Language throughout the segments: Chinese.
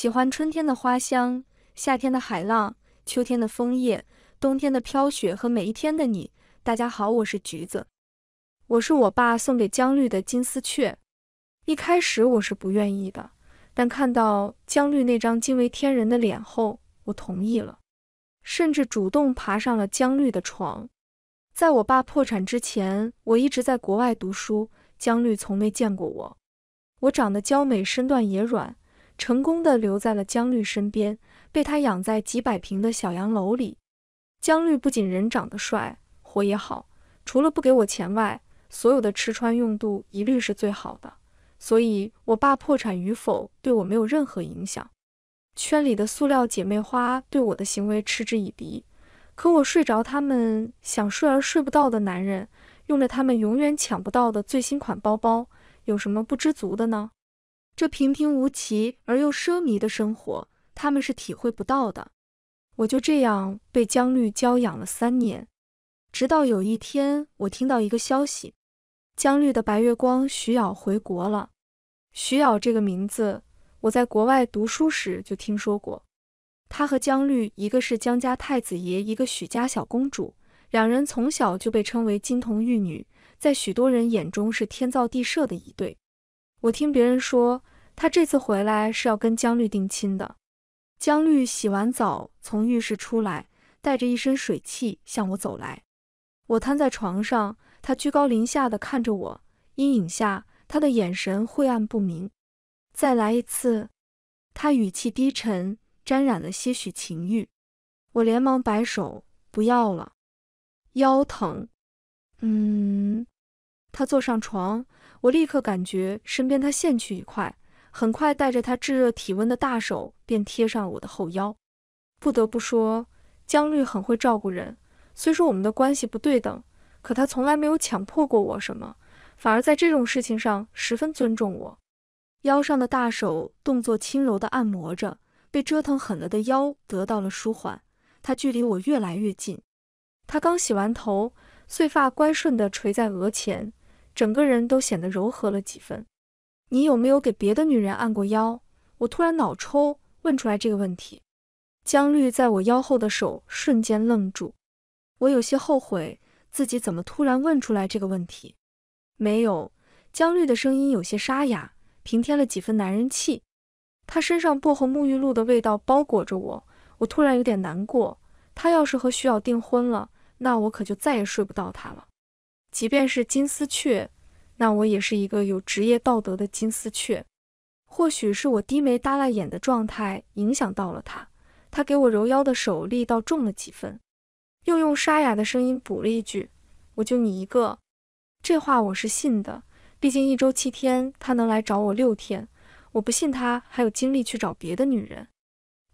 喜欢春天的花香，夏天的海浪，秋天的枫叶，冬天的飘雪和每一天的你。大家好，我是橘子。我是我爸送给姜绿的金丝雀。一开始我是不愿意的，但看到姜绿那张惊为天人的脸后，我同意了，甚至主动爬上了姜绿的床。在我爸破产之前，我一直在国外读书，姜绿从没见过我。我长得娇美，身段也软。成功的留在了姜律身边，被他养在几百平的小洋楼里。姜律不仅人长得帅，活也好，除了不给我钱外，所有的吃穿用度一律是最好的。所以，我爸破产与否对我没有任何影响。圈里的塑料姐妹花对我的行为嗤之以鼻，可我睡着他们想睡而睡不到的男人，用着他们永远抢不到的最新款包包，有什么不知足的呢？这平平无奇而又奢靡的生活，他们是体会不到的。我就这样被姜绿娇养了三年，直到有一天，我听到一个消息：姜绿的白月光徐咬回国了。徐咬这个名字，我在国外读书时就听说过。她和姜绿，一个是姜家太子爷，一个许家小公主，两人从小就被称为金童玉女，在许多人眼中是天造地设的一对。我听别人说。他这次回来是要跟江绿定亲的。江绿洗完澡从浴室出来，带着一身水气向我走来。我瘫在床上，他居高临下的看着我，阴影下他的眼神晦暗不明。再来一次。他语气低沉，沾染了些许情欲。我连忙摆手，不要了，腰疼。嗯。他坐上床，我立刻感觉身边他陷去一块。很快，带着他炙热体温的大手便贴上了我的后腰。不得不说，姜律很会照顾人。虽说我们的关系不对等，可他从来没有强迫过我什么，反而在这种事情上十分尊重我。腰上的大手动作轻柔地按摩着，被折腾狠了的腰得到了舒缓。他距离我越来越近。他刚洗完头，碎发乖顺地垂在额前，整个人都显得柔和了几分。你有没有给别的女人按过腰？我突然脑抽，问出来这个问题。江绿在我腰后的手瞬间愣住，我有些后悔自己怎么突然问出来这个问题。没有。江绿的声音有些沙哑，平添了几分男人气。他身上薄荷沐浴露的味道包裹着我，我突然有点难过。他要是和徐瑶订婚了，那我可就再也睡不到他了。即便是金丝雀。那我也是一个有职业道德的金丝雀，或许是我低眉耷拉眼的状态影响到了他，他给我揉腰的手力道重了几分，又用沙哑的声音补了一句：“我就你一个。”这话我是信的，毕竟一周七天，他能来找我六天，我不信他还有精力去找别的女人。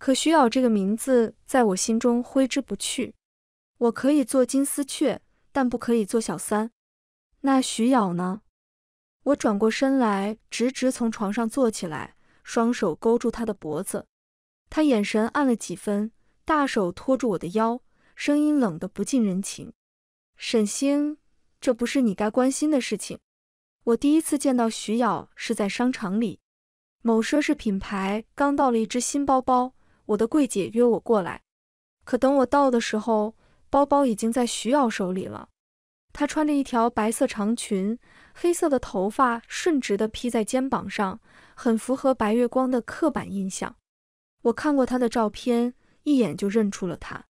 可徐咬这个名字在我心中挥之不去，我可以做金丝雀，但不可以做小三。那徐咬呢？我转过身来，直直从床上坐起来，双手勾住他的脖子。他眼神暗了几分，大手托住我的腰，声音冷得不近人情：“沈星，这不是你该关心的事情。”我第一次见到徐瑶是在商场里，某奢侈品牌刚到了一只新包包，我的柜姐约我过来，可等我到的时候，包包已经在徐瑶手里了。她穿着一条白色长裙。黑色的头发顺直的披在肩膀上，很符合白月光的刻板印象。我看过她的照片，一眼就认出了她。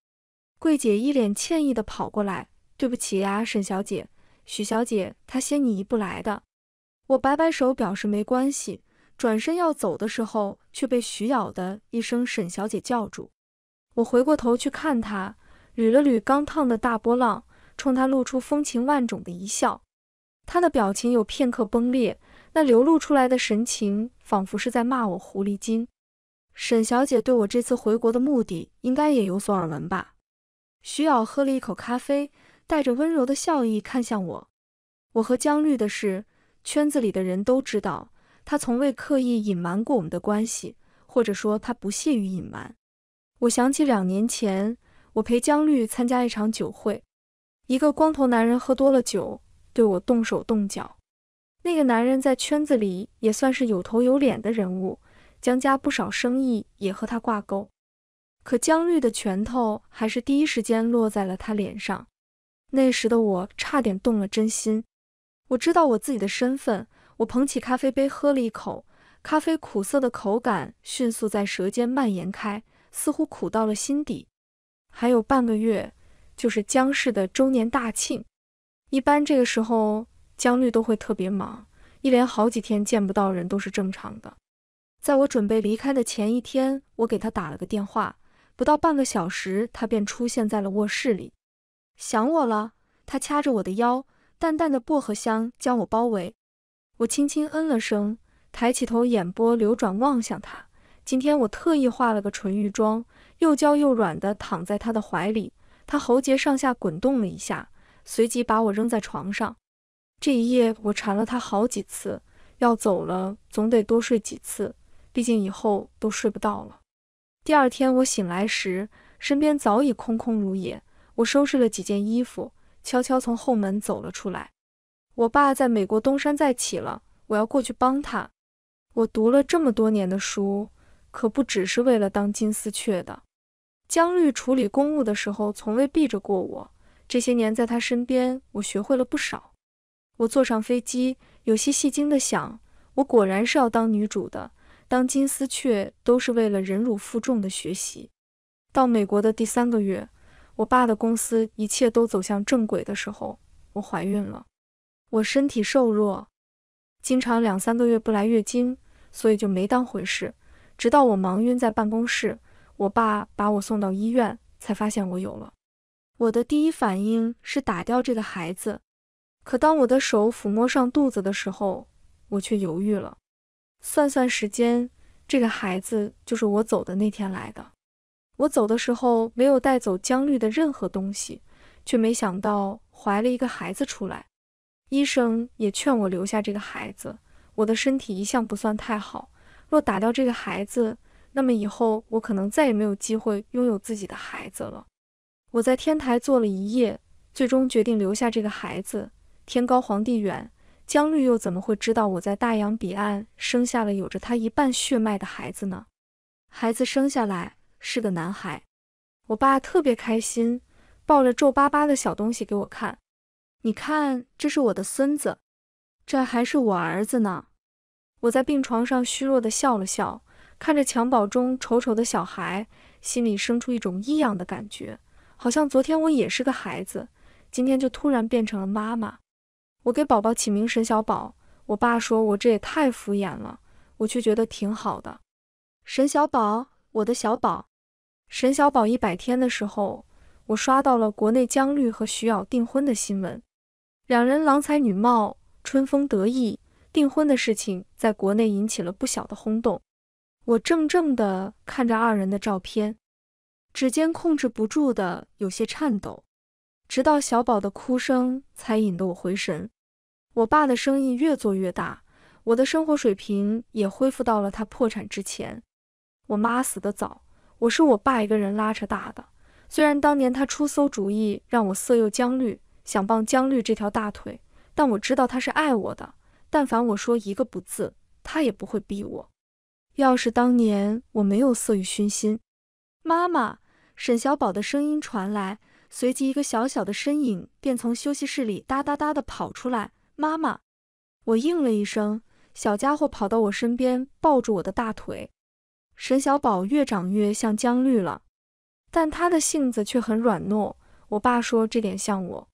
柜姐一脸歉意的跑过来：“对不起呀，沈小姐，许小姐，她先你一步来的。”我摆摆手表示没关系，转身要走的时候，却被许咬的一声“沈小姐”叫住。我回过头去看她，捋了捋刚烫的大波浪，冲她露出风情万种的一笑。他的表情有片刻崩裂，那流露出来的神情仿佛是在骂我狐狸精。沈小姐对我这次回国的目的，应该也有所耳闻吧？徐瑶喝了一口咖啡，带着温柔的笑意看向我。我和江绿的事，圈子里的人都知道，他从未刻意隐瞒过我们的关系，或者说他不屑于隐瞒。我想起两年前，我陪江绿参加一场酒会，一个光头男人喝多了酒。对我动手动脚，那个男人在圈子里也算是有头有脸的人物，江家不少生意也和他挂钩。可江绿的拳头还是第一时间落在了他脸上。那时的我差点动了真心。我知道我自己的身份，我捧起咖啡杯喝了一口，咖啡苦涩的口感迅速在舌尖蔓延开，似乎苦到了心底。还有半个月，就是江氏的周年大庆。一般这个时候，江律都会特别忙，一连好几天见不到人都是正常的。在我准备离开的前一天，我给他打了个电话，不到半个小时，他便出现在了卧室里。想我了？他掐着我的腰，淡淡的薄荷香将我包围。我轻轻嗯了声，抬起头，眼波流转望向他。今天我特意化了个纯欲妆，又娇又软的躺在他的怀里。他喉结上下滚动了一下。随即把我扔在床上。这一夜我缠了他好几次，要走了总得多睡几次，毕竟以后都睡不到了。第二天我醒来时，身边早已空空如也。我收拾了几件衣服，悄悄从后门走了出来。我爸在美国东山再起了，我要过去帮他。我读了这么多年的书，可不只是为了当金丝雀的。江绿处理公务的时候，从未避着过我。这些年在他身边，我学会了不少。我坐上飞机，有些戏精的想，我果然是要当女主的，当金丝雀都是为了忍辱负重的学习。到美国的第三个月，我爸的公司一切都走向正轨的时候，我怀孕了。我身体瘦弱，经常两三个月不来月经，所以就没当回事。直到我忙晕在办公室，我爸把我送到医院，才发现我有了。我的第一反应是打掉这个孩子，可当我的手抚摸上肚子的时候，我却犹豫了。算算时间，这个孩子就是我走的那天来的。我走的时候没有带走姜绿的任何东西，却没想到怀了一个孩子出来。医生也劝我留下这个孩子，我的身体一向不算太好，若打掉这个孩子，那么以后我可能再也没有机会拥有自己的孩子了。我在天台坐了一夜，最终决定留下这个孩子。天高皇帝远，江绿又怎么会知道我在大洋彼岸生下了有着他一半血脉的孩子呢？孩子生下来是个男孩，我爸特别开心，抱着皱巴巴的小东西给我看。你看，这是我的孙子，这还是我儿子呢。我在病床上虚弱地笑了笑，看着襁褓中丑丑的小孩，心里生出一种异样的感觉。好像昨天我也是个孩子，今天就突然变成了妈妈。我给宝宝起名沈小宝，我爸说我这也太敷衍了，我却觉得挺好的。沈小宝，我的小宝。沈小宝一百天的时候，我刷到了国内姜绿和徐瑶订婚的新闻，两人郎才女貌，春风得意，订婚的事情在国内引起了不小的轰动。我怔怔地看着二人的照片。指尖控制不住的有些颤抖，直到小宝的哭声才引得我回神。我爸的生意越做越大，我的生活水平也恢复到了他破产之前。我妈死得早，我是我爸一个人拉扯大的。虽然当年他出馊主意让我色诱江绿，想傍江绿这条大腿，但我知道他是爱我的。但凡我说一个不字，他也不会逼我。要是当年我没有色欲熏心，妈妈。沈小宝的声音传来，随即一个小小的身影便从休息室里哒哒哒地跑出来。妈妈，我应了一声，小家伙跑到我身边，抱住我的大腿。沈小宝越长越像姜绿了，但他的性子却很软糯。我爸说这点像我。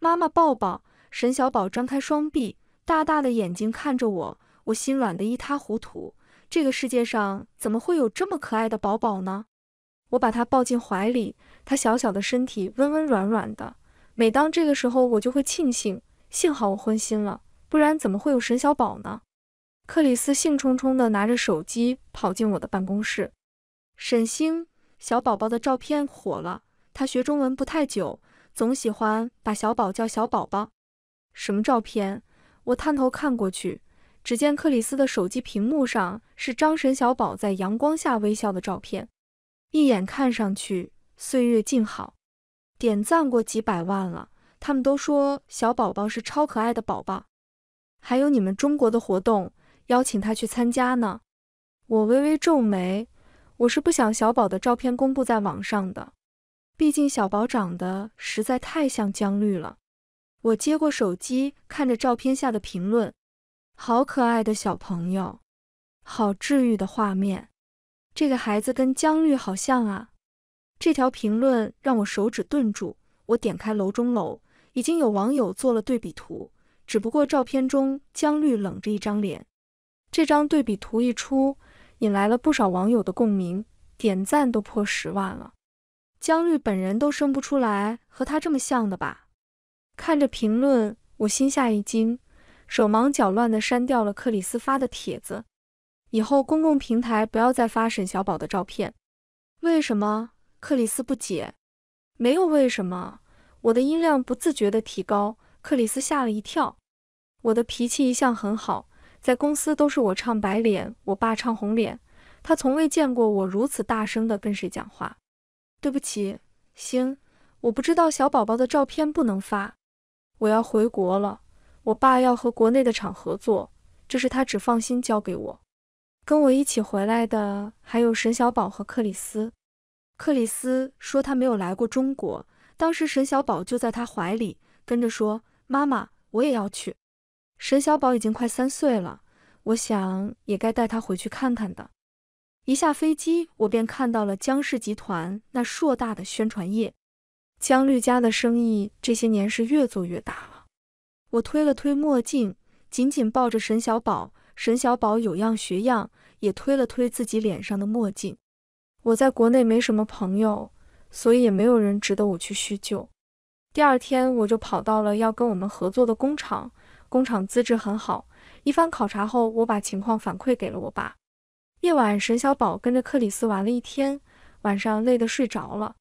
妈妈抱抱！沈小宝张开双臂，大大的眼睛看着我，我心软的一塌糊涂。这个世界上怎么会有这么可爱的宝宝呢？我把他抱进怀里，他小小的身体温温软软的。每当这个时候，我就会庆幸，幸好我昏心了，不然怎么会有沈小宝呢？克里斯兴冲冲地拿着手机跑进我的办公室。沈星，小宝宝的照片火了，他学中文不太久，总喜欢把小宝叫小宝宝。什么照片？我探头看过去，只见克里斯的手机屏幕上是张沈小宝在阳光下微笑的照片。一眼看上去岁月静好，点赞过几百万了。他们都说小宝宝是超可爱的宝宝，还有你们中国的活动邀请他去参加呢。我微微皱眉，我是不想小宝的照片公布在网上的，毕竟小宝长得实在太像姜绿了。我接过手机，看着照片下的评论：好可爱的小朋友，好治愈的画面。这个孩子跟姜绿好像啊！这条评论让我手指顿住，我点开楼中楼，已经有网友做了对比图，只不过照片中姜绿冷着一张脸。这张对比图一出，引来了不少网友的共鸣，点赞都破十万了。姜绿本人都生不出来和他这么像的吧？看着评论，我心下一惊，手忙脚乱地删掉了克里斯发的帖子。以后公共平台不要再发沈小宝的照片，为什么？克里斯不解。没有为什么，我的音量不自觉的提高，克里斯吓了一跳。我的脾气一向很好，在公司都是我唱白脸，我爸唱红脸，他从未见过我如此大声的跟谁讲话。对不起，行，我不知道小宝宝的照片不能发，我要回国了，我爸要和国内的厂合作，这是他只放心交给我。跟我一起回来的还有沈小宝和克里斯。克里斯说他没有来过中国，当时沈小宝就在他怀里，跟着说：“妈妈，我也要去。”沈小宝已经快三岁了，我想也该带他回去看看的。一下飞机，我便看到了江氏集团那硕大的宣传页。江律家的生意这些年是越做越大了。我推了推墨镜，紧紧抱着沈小宝。沈小宝有样学样，也推了推自己脸上的墨镜。我在国内没什么朋友，所以也没有人值得我去叙旧。第二天，我就跑到了要跟我们合作的工厂。工厂资质很好，一番考察后，我把情况反馈给了我爸。夜晚，沈小宝跟着克里斯玩了一天，晚上累得睡着了。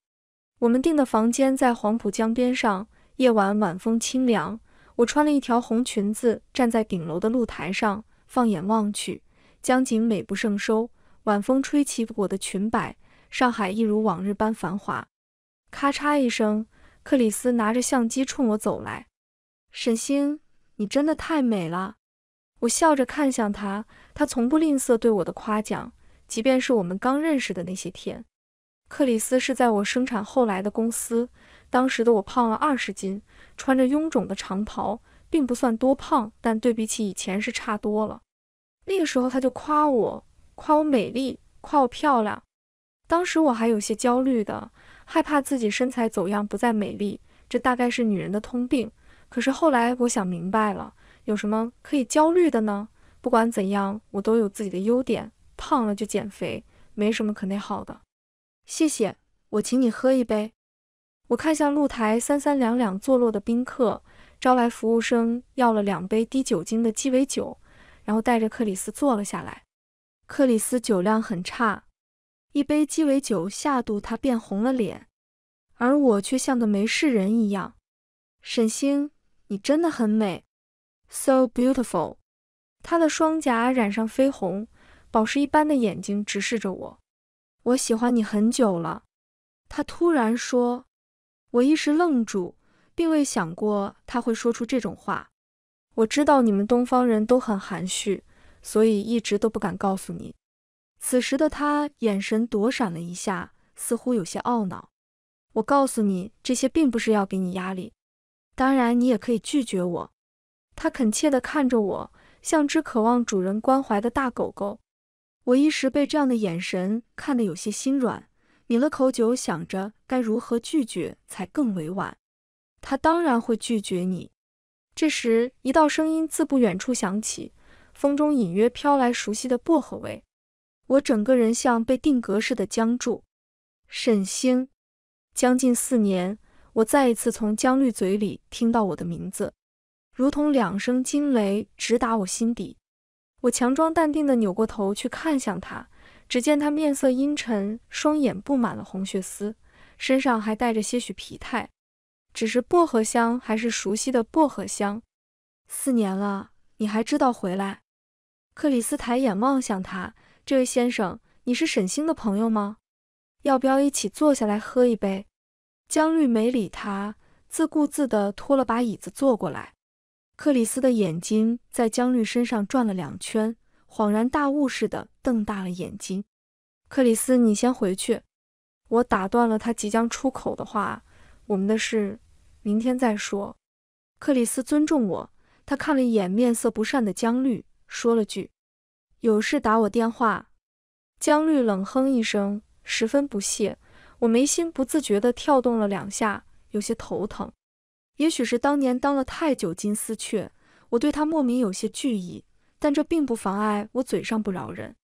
我们订的房间在黄浦江边上，夜晚晚风清凉。我穿了一条红裙子，站在顶楼的露台上。放眼望去，江景美不胜收。晚风吹起我的裙摆，上海一如往日般繁华。咔嚓一声，克里斯拿着相机冲我走来：“沈星，你真的太美了。”我笑着看向他，他从不吝啬对我的夸奖，即便是我们刚认识的那些天。克里斯是在我生产后来的公司，当时的我胖了二十斤，穿着臃肿的长袍，并不算多胖，但对比起以前是差多了。那个时候他就夸我，夸我美丽，夸我漂亮。当时我还有些焦虑的，害怕自己身材走样不再美丽。这大概是女人的通病。可是后来我想明白了，有什么可以焦虑的呢？不管怎样，我都有自己的优点。胖了就减肥，没什么可内耗的。谢谢，我请你喝一杯。我看向露台三三两两坐落的宾客，招来服务生要了两杯低酒精的鸡尾酒。然后带着克里斯坐了下来。克里斯酒量很差，一杯鸡尾酒下肚，他变红了脸，而我却像个没事人一样。沈星，你真的很美，so beautiful。他的双颊染上绯红，宝石一般的眼睛直视着我。我喜欢你很久了，他突然说。我一时愣住，并未想过他会说出这种话。我知道你们东方人都很含蓄，所以一直都不敢告诉你。此时的他眼神躲闪了一下，似乎有些懊恼。我告诉你这些，并不是要给你压力。当然，你也可以拒绝我。他恳切地看着我，像只渴望主人关怀的大狗狗。我一时被这样的眼神看得有些心软，抿了口酒，想着该如何拒绝才更委婉。他当然会拒绝你。这时，一道声音自不远处响起，风中隐约飘来熟悉的薄荷味。我整个人像被定格似的僵住。沈星，将近四年，我再一次从江绿嘴里听到我的名字，如同两声惊雷，直达我心底。我强装淡定的扭过头去看向他，只见他面色阴沉，双眼布满了红血丝，身上还带着些许疲态。只是薄荷香，还是熟悉的薄荷香。四年了，你还知道回来？克里斯抬眼望向他，这位先生，你是沈星的朋友吗？要不要一起坐下来喝一杯？江绿没理他，自顾自地拖了把椅子坐过来。克里斯的眼睛在江绿身上转了两圈，恍然大悟似的瞪大了眼睛。克里斯，你先回去。我打断了他即将出口的话。我们的事，明天再说。克里斯尊重我，他看了一眼面色不善的姜绿，说了句：“有事打我电话。”姜绿冷哼一声，十分不屑。我眉心不自觉地跳动了两下，有些头疼。也许是当年当了太久金丝雀，我对他莫名有些惧意，但这并不妨碍我嘴上不饶人。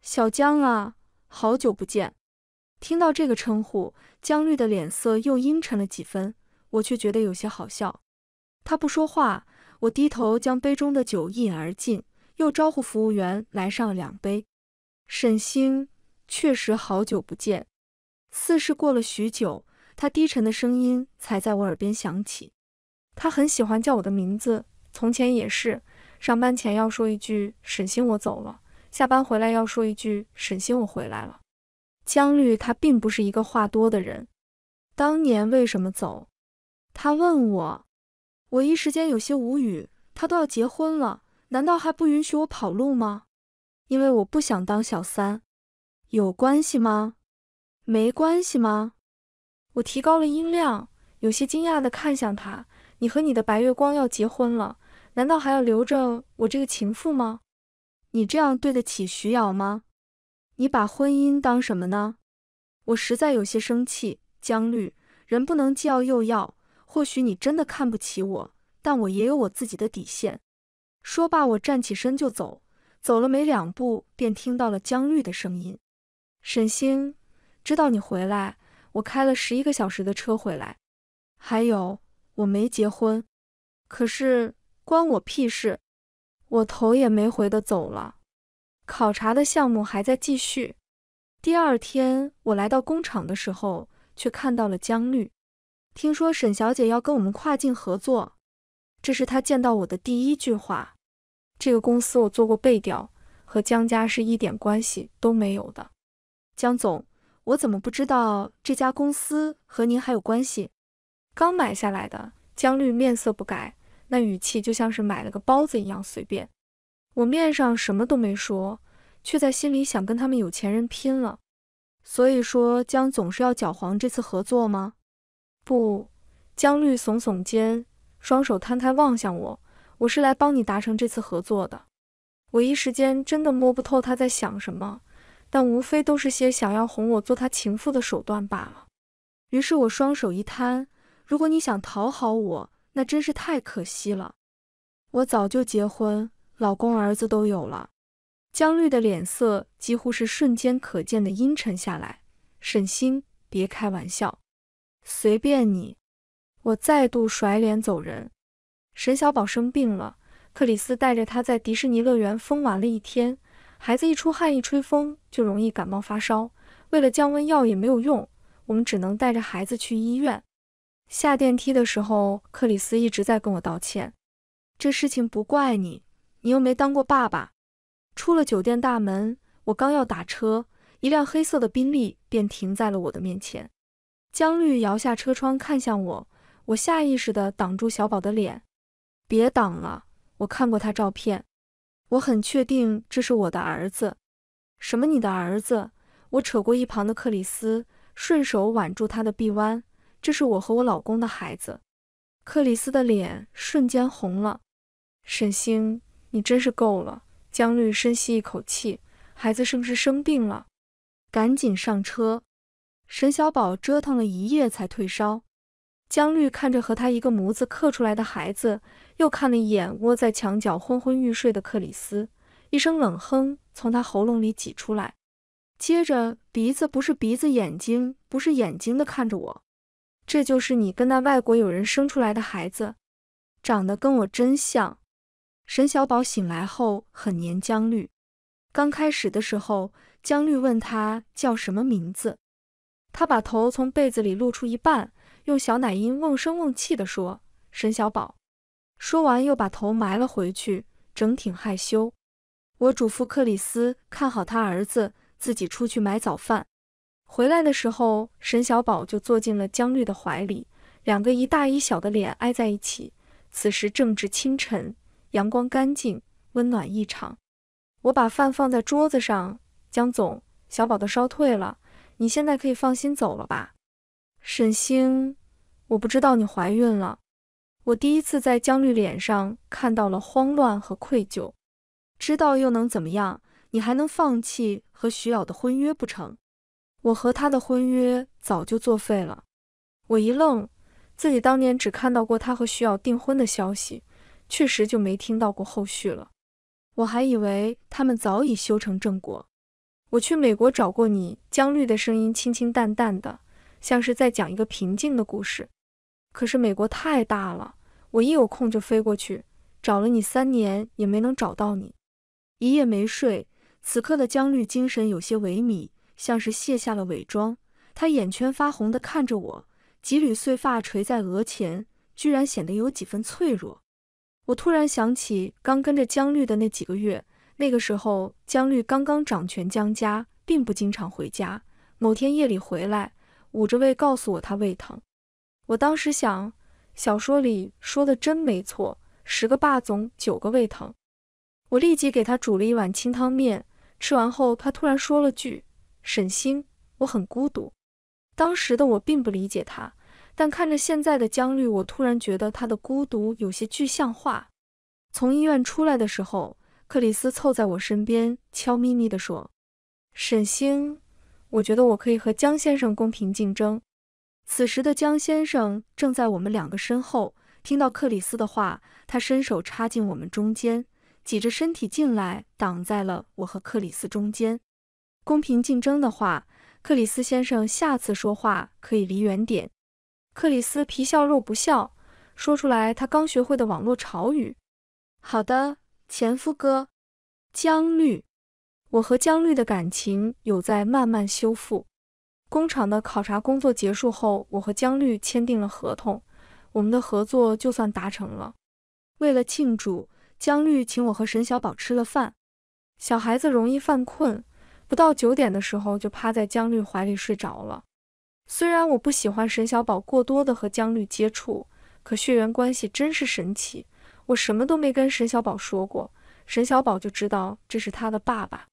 小姜啊，好久不见。听到这个称呼。江绿的脸色又阴沉了几分，我却觉得有些好笑。他不说话，我低头将杯中的酒一饮而尽，又招呼服务员来上了两杯。沈星，确实好久不见。似是过了许久，他低沉的声音才在我耳边响起。他很喜欢叫我的名字，从前也是。上班前要说一句“沈星，我走了”，下班回来要说一句“沈星，我回来了”。江绿，他并不是一个话多的人。当年为什么走？他问我，我一时间有些无语。他都要结婚了，难道还不允许我跑路吗？因为我不想当小三，有关系吗？没关系吗？我提高了音量，有些惊讶的看向他。你和你的白月光要结婚了，难道还要留着我这个情妇吗？你这样对得起徐瑶吗？你把婚姻当什么呢？我实在有些生气。江绿，人不能既要又要。或许你真的看不起我，但我也有我自己的底线。说罢，我站起身就走。走了没两步，便听到了江绿的声音：“沈星，知道你回来，我开了十一个小时的车回来。还有，我没结婚，可是关我屁事。”我头也没回的走了。考察的项目还在继续。第二天，我来到工厂的时候，却看到了江绿。听说沈小姐要跟我们跨境合作，这是她见到我的第一句话。这个公司我做过背调，和江家是一点关系都没有的。江总，我怎么不知道这家公司和您还有关系？刚买下来的。江绿面色不改，那语气就像是买了个包子一样随便。我面上什么都没说，却在心里想跟他们有钱人拼了。所以说，江总是要搅黄这次合作吗？不，江绿耸耸肩，双手摊开望向我。我是来帮你达成这次合作的。我一时间真的摸不透他在想什么，但无非都是些想要哄我做他情妇的手段罢了。于是我双手一摊：“如果你想讨好我，那真是太可惜了。我早就结婚。”老公儿子都有了，江绿的脸色几乎是瞬间可见的阴沉下来。沈星，别开玩笑，随便你，我再度甩脸走人。沈小宝生病了，克里斯带着他在迪士尼乐园疯玩了一天，孩子一出汗一吹风就容易感冒发烧，为了降温药也没有用，我们只能带着孩子去医院。下电梯的时候，克里斯一直在跟我道歉，这事情不怪你。你又没当过爸爸。出了酒店大门，我刚要打车，一辆黑色的宾利便停在了我的面前。江绿摇下车窗，看向我，我下意识地挡住小宝的脸。别挡了，我看过他照片，我很确定这是我的儿子。什么？你的儿子？我扯过一旁的克里斯，顺手挽住他的臂弯。这是我和我老公的孩子。克里斯的脸瞬间红了。沈星。你真是够了，江律深吸一口气，孩子是不是生病了？赶紧上车。沈小宝折腾了一夜才退烧。江律看着和他一个模子刻出来的孩子，又看了一眼窝在墙角昏昏欲睡的克里斯，一声冷哼从他喉咙里挤出来，接着鼻子不是鼻子，眼睛不是眼睛的看着我，这就是你跟那外国友人生出来的孩子，长得跟我真像。沈小宝醒来后很黏江绿。刚开始的时候，江绿问他叫什么名字，他把头从被子里露出一半，用小奶音瓮声瓮气地说：“沈小宝。”说完又把头埋了回去，整挺害羞。我嘱咐克里斯看好他儿子，自己出去买早饭。回来的时候，沈小宝就坐进了江绿的怀里，两个一大一小的脸挨在一起。此时正值清晨。阳光干净，温暖异常。我把饭放在桌子上。江总，小宝的烧退了，你现在可以放心走了吧？沈星，我不知道你怀孕了。我第一次在江绿脸上看到了慌乱和愧疚。知道又能怎么样？你还能放弃和徐瑶的婚约不成？我和他的婚约早就作废了。我一愣，自己当年只看到过他和徐瑶订婚的消息。确实就没听到过后续了，我还以为他们早已修成正果。我去美国找过你，江绿的声音清清淡淡的，像是在讲一个平静的故事。可是美国太大了，我一有空就飞过去，找了你三年也没能找到你，一夜没睡。此刻的江绿精神有些萎靡，像是卸下了伪装，他眼圈发红的看着我，几缕碎发垂在额前，居然显得有几分脆弱。我突然想起刚跟着江绿的那几个月，那个时候江绿刚刚掌权，江家并不经常回家。某天夜里回来，捂着胃告诉我他胃疼。我当时想，小说里说的真没错，十个霸总九个胃疼。我立即给他煮了一碗清汤面。吃完后，他突然说了句：“沈星，我很孤独。”当时的我并不理解他。但看着现在的江绿，我突然觉得他的孤独有些具象化。从医院出来的时候，克里斯凑在我身边，悄咪咪地说：“沈星，我觉得我可以和江先生公平竞争。”此时的江先生正在我们两个身后，听到克里斯的话，他伸手插进我们中间，挤着身体进来，挡在了我和克里斯中间。公平竞争的话，克里斯先生下次说话可以离远点。克里斯皮笑肉不笑，说出来他刚学会的网络潮语：“好的，前夫哥，姜绿，我和姜绿的感情有在慢慢修复。工厂的考察工作结束后，我和姜绿签订了合同，我们的合作就算达成了。为了庆祝，姜绿请我和沈小宝吃了饭。小孩子容易犯困，不到九点的时候就趴在姜绿怀里睡着了。”虽然我不喜欢沈小宝过多的和江绿接触，可血缘关系真是神奇。我什么都没跟沈小宝说过，沈小宝就知道这是他的爸爸。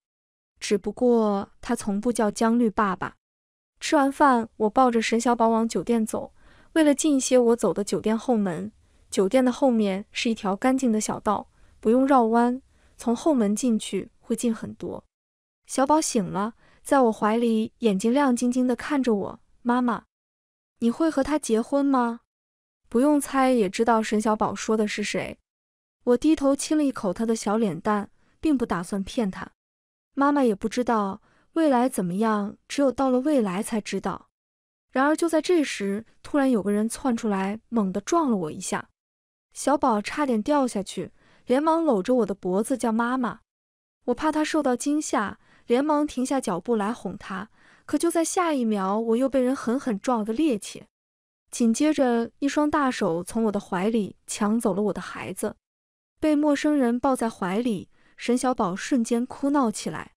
只不过他从不叫江绿爸爸。吃完饭，我抱着沈小宝往酒店走。为了近一些，我走的酒店后门。酒店的后面是一条干净的小道，不用绕弯，从后门进去会近很多。小宝醒了，在我怀里，眼睛亮晶晶的看着我。妈妈，你会和他结婚吗？不用猜也知道沈小宝说的是谁。我低头亲了一口他的小脸蛋，并不打算骗他。妈妈也不知道未来怎么样，只有到了未来才知道。然而就在这时，突然有个人窜出来，猛地撞了我一下，小宝差点掉下去，连忙搂着我的脖子叫妈妈。我怕他受到惊吓，连忙停下脚步来哄他。可就在下一秒，我又被人狠狠撞了个趔趄，紧接着，一双大手从我的怀里抢走了我的孩子。被陌生人抱在怀里，沈小宝瞬间哭闹起来。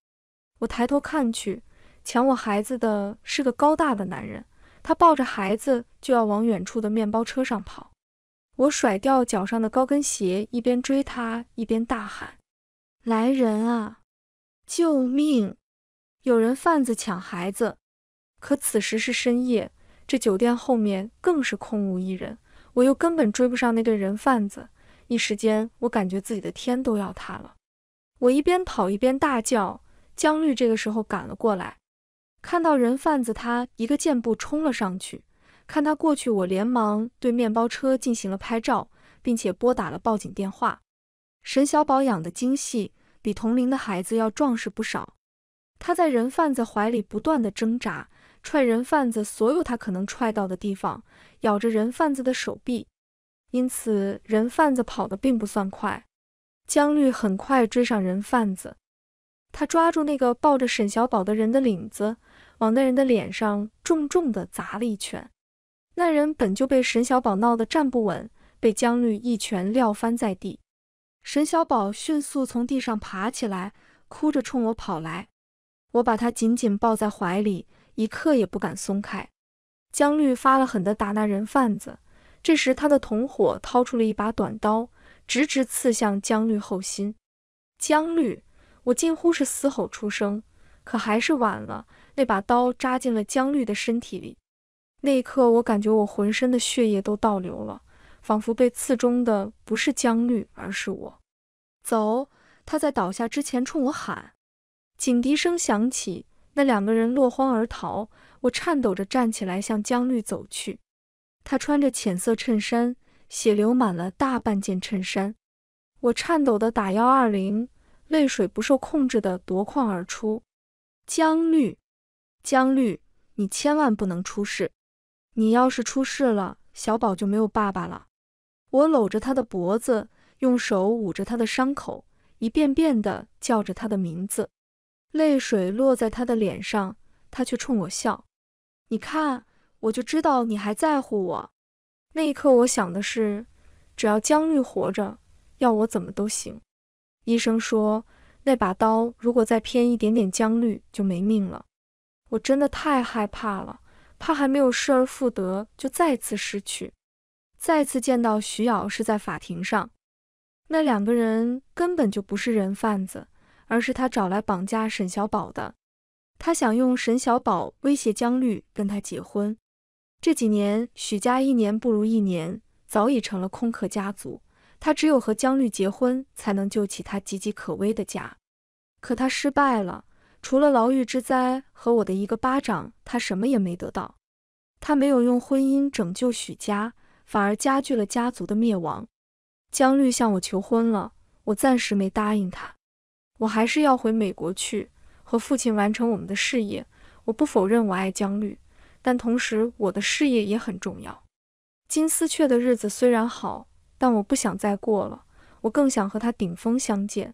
我抬头看去，抢我孩子的是个高大的男人，他抱着孩子就要往远处的面包车上跑。我甩掉脚上的高跟鞋，一边追他，一边大喊：“来人啊！救命！”有人贩子抢孩子，可此时是深夜，这酒店后面更是空无一人，我又根本追不上那对人贩子。一时间，我感觉自己的天都要塌了。我一边跑一边大叫。江绿这个时候赶了过来，看到人贩子，他一个箭步冲了上去。看他过去，我连忙对面包车进行了拍照，并且拨打了报警电话。沈小宝养的精细，比同龄的孩子要壮实不少。他在人贩子怀里不断的挣扎，踹人贩子所有他可能踹到的地方，咬着人贩子的手臂，因此人贩子跑的并不算快。姜绿很快追上人贩子，他抓住那个抱着沈小宝的人的领子，往那人的脸上重重的砸了一拳。那人本就被沈小宝闹得站不稳，被姜绿一拳撂翻在地。沈小宝迅速从地上爬起来，哭着冲我跑来。我把她紧紧抱在怀里，一刻也不敢松开。江绿发了狠的打那人贩子，这时他的同伙掏出了一把短刀，直直刺向江绿后心。江绿，我近乎是嘶吼出声，可还是晚了，那把刀扎进了江绿的身体里。那一刻，我感觉我浑身的血液都倒流了，仿佛被刺中的不是江绿，而是我。走，他在倒下之前冲我喊。警笛声响起，那两个人落荒而逃。我颤抖着站起来，向江绿走去。他穿着浅色衬衫，血流满了大半件衬衫。我颤抖的打幺二零，泪水不受控制的夺眶而出。江绿，江绿，你千万不能出事！你要是出事了，小宝就没有爸爸了。我搂着他的脖子，用手捂着他的伤口，一遍遍的叫着他的名字。泪水落在他的脸上，他却冲我笑。你看，我就知道你还在乎我。那一刻，我想的是，只要江绿活着，要我怎么都行。医生说，那把刀如果再偏一点点，江绿就没命了。我真的太害怕了，怕还没有失而复得，就再次失去。再次见到徐瑶是在法庭上，那两个人根本就不是人贩子。而是他找来绑架沈小宝的，他想用沈小宝威胁江绿跟他结婚。这几年，许家一年不如一年，早已成了空壳家族。他只有和江绿结婚，才能救起他岌岌可危的家。可他失败了，除了牢狱之灾和我的一个巴掌，他什么也没得到。他没有用婚姻拯救许家，反而加剧了家族的灭亡。江绿向我求婚了，我暂时没答应他。我还是要回美国去，和父亲完成我们的事业。我不否认我爱江绿，但同时我的事业也很重要。金丝雀的日子虽然好，但我不想再过了。我更想和他顶峰相见。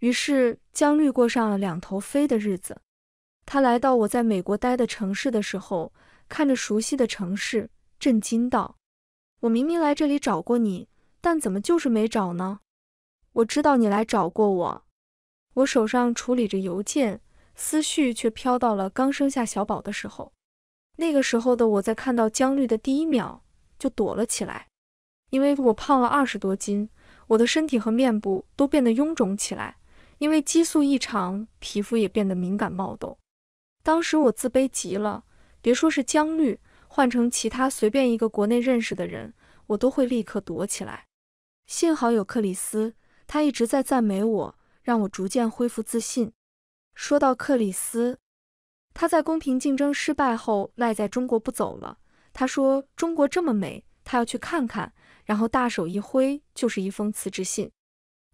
于是江绿过上了两头飞的日子。他来到我在美国待的城市的时候，看着熟悉的城市，震惊道：“我明明来这里找过你，但怎么就是没找呢？我知道你来找过我。”我手上处理着邮件，思绪却飘到了刚生下小宝的时候。那个时候的我在看到姜绿的第一秒就躲了起来，因为我胖了二十多斤，我的身体和面部都变得臃肿起来，因为激素异常，皮肤也变得敏感冒痘。当时我自卑极了，别说是姜绿，换成其他随便一个国内认识的人，我都会立刻躲起来。幸好有克里斯，他一直在赞美我。让我逐渐恢复自信。说到克里斯，他在公平竞争失败后赖在中国不走了。他说：“中国这么美，他要去看看。”然后大手一挥，就是一封辞职信。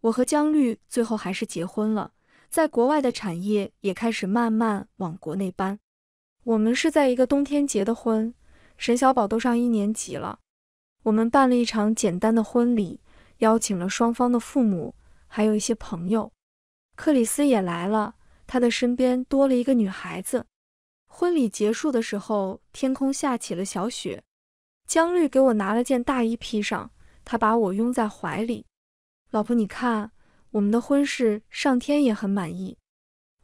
我和姜律最后还是结婚了，在国外的产业也开始慢慢往国内搬。我们是在一个冬天结的婚，沈小宝都上一年级了。我们办了一场简单的婚礼，邀请了双方的父母，还有一些朋友。克里斯也来了，他的身边多了一个女孩子。婚礼结束的时候，天空下起了小雪。江绿给我拿了件大衣披上，他把我拥在怀里。老婆，你看，我们的婚事上天也很满意。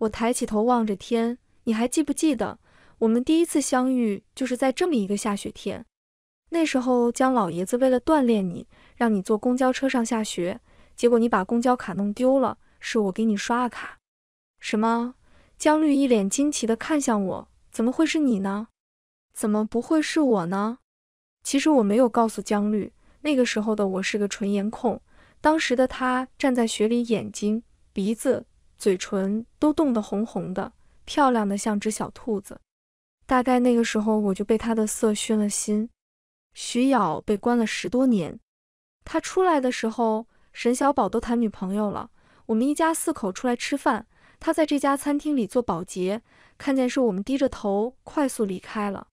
我抬起头望着天，你还记不记得，我们第一次相遇就是在这么一个下雪天。那时候，江老爷子为了锻炼你，让你坐公交车上下学，结果你把公交卡弄丢了。是我给你刷卡，什么？江绿一脸惊奇的看向我，怎么会是你呢？怎么不会是我呢？其实我没有告诉江绿，那个时候的我是个纯颜控，当时的她站在雪里，眼睛、鼻子、嘴唇都冻得红红的，漂亮的像只小兔子。大概那个时候我就被她的色熏了心。徐瑶被关了十多年，他出来的时候，沈小宝都谈女朋友了。我们一家四口出来吃饭，他在这家餐厅里做保洁，看见是我们低着头快速离开了。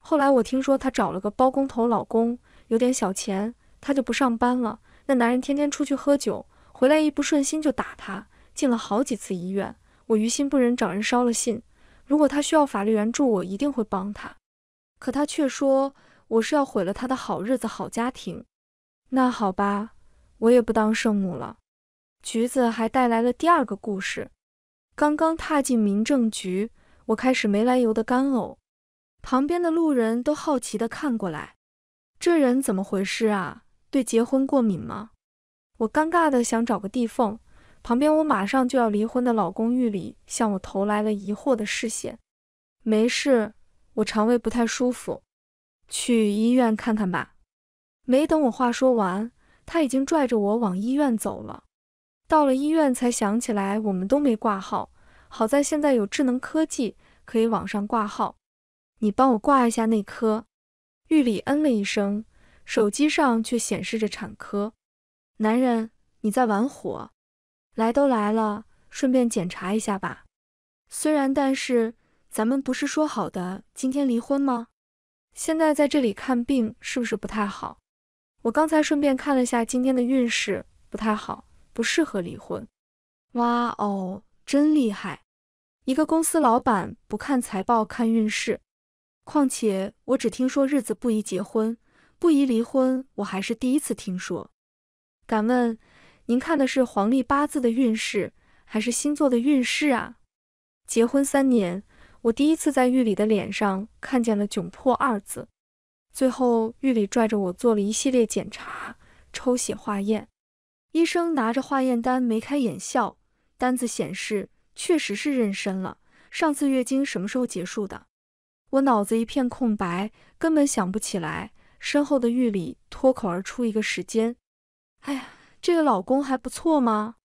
后来我听说他找了个包工头老公，有点小钱，他就不上班了。那男人天天出去喝酒，回来一不顺心就打他，进了好几次医院。我于心不忍，找人捎了信。如果他需要法律援助，我一定会帮他。可他却说我是要毁了他的好日子、好家庭。那好吧，我也不当圣母了。橘子还带来了第二个故事。刚刚踏进民政局，我开始没来由的干呕，旁边的路人都好奇的看过来，这人怎么回事啊？对结婚过敏吗？我尴尬的想找个地缝。旁边我马上就要离婚的老公玉里向我投来了疑惑的视线。没事，我肠胃不太舒服，去医院看看吧。没等我话说完，他已经拽着我往医院走了。到了医院才想起来我们都没挂号，好在现在有智能科技可以网上挂号，你帮我挂一下内科。玉里嗯了一声，手机上却显示着产科。男人，你在玩火？来都来了，顺便检查一下吧。虽然，但是咱们不是说好的今天离婚吗？现在在这里看病是不是不太好？我刚才顺便看了下今天的运势，不太好。不适合离婚，哇哦，真厉害！一个公司老板不看财报，看运势。况且我只听说日子不宜结婚，不宜离婚，我还是第一次听说。敢问您看的是黄历八字的运势，还是星座的运势啊？结婚三年，我第一次在狱里的脸上看见了窘迫二字。最后，狱里拽着我做了一系列检查，抽血化验。医生拿着化验单，眉开眼笑。单子显示确实是妊娠了。上次月经什么时候结束的？我脑子一片空白，根本想不起来。身后的玉里脱口而出一个时间。哎呀，这个老公还不错嘛。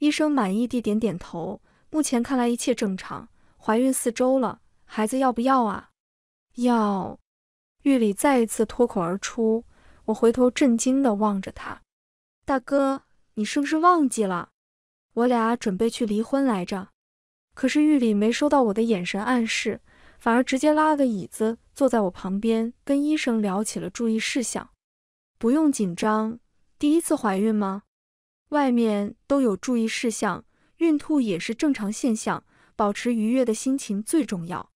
医生满意地点点头。目前看来一切正常，怀孕四周了。孩子要不要啊？要。玉里再一次脱口而出。我回头震惊地望着他，大哥。你是不是忘记了？我俩准备去离婚来着，可是玉里没收到我的眼神暗示，反而直接拉了个椅子坐在我旁边，跟医生聊起了注意事项。不用紧张，第一次怀孕吗？外面都有注意事项，孕吐也是正常现象，保持愉悦的心情最重要。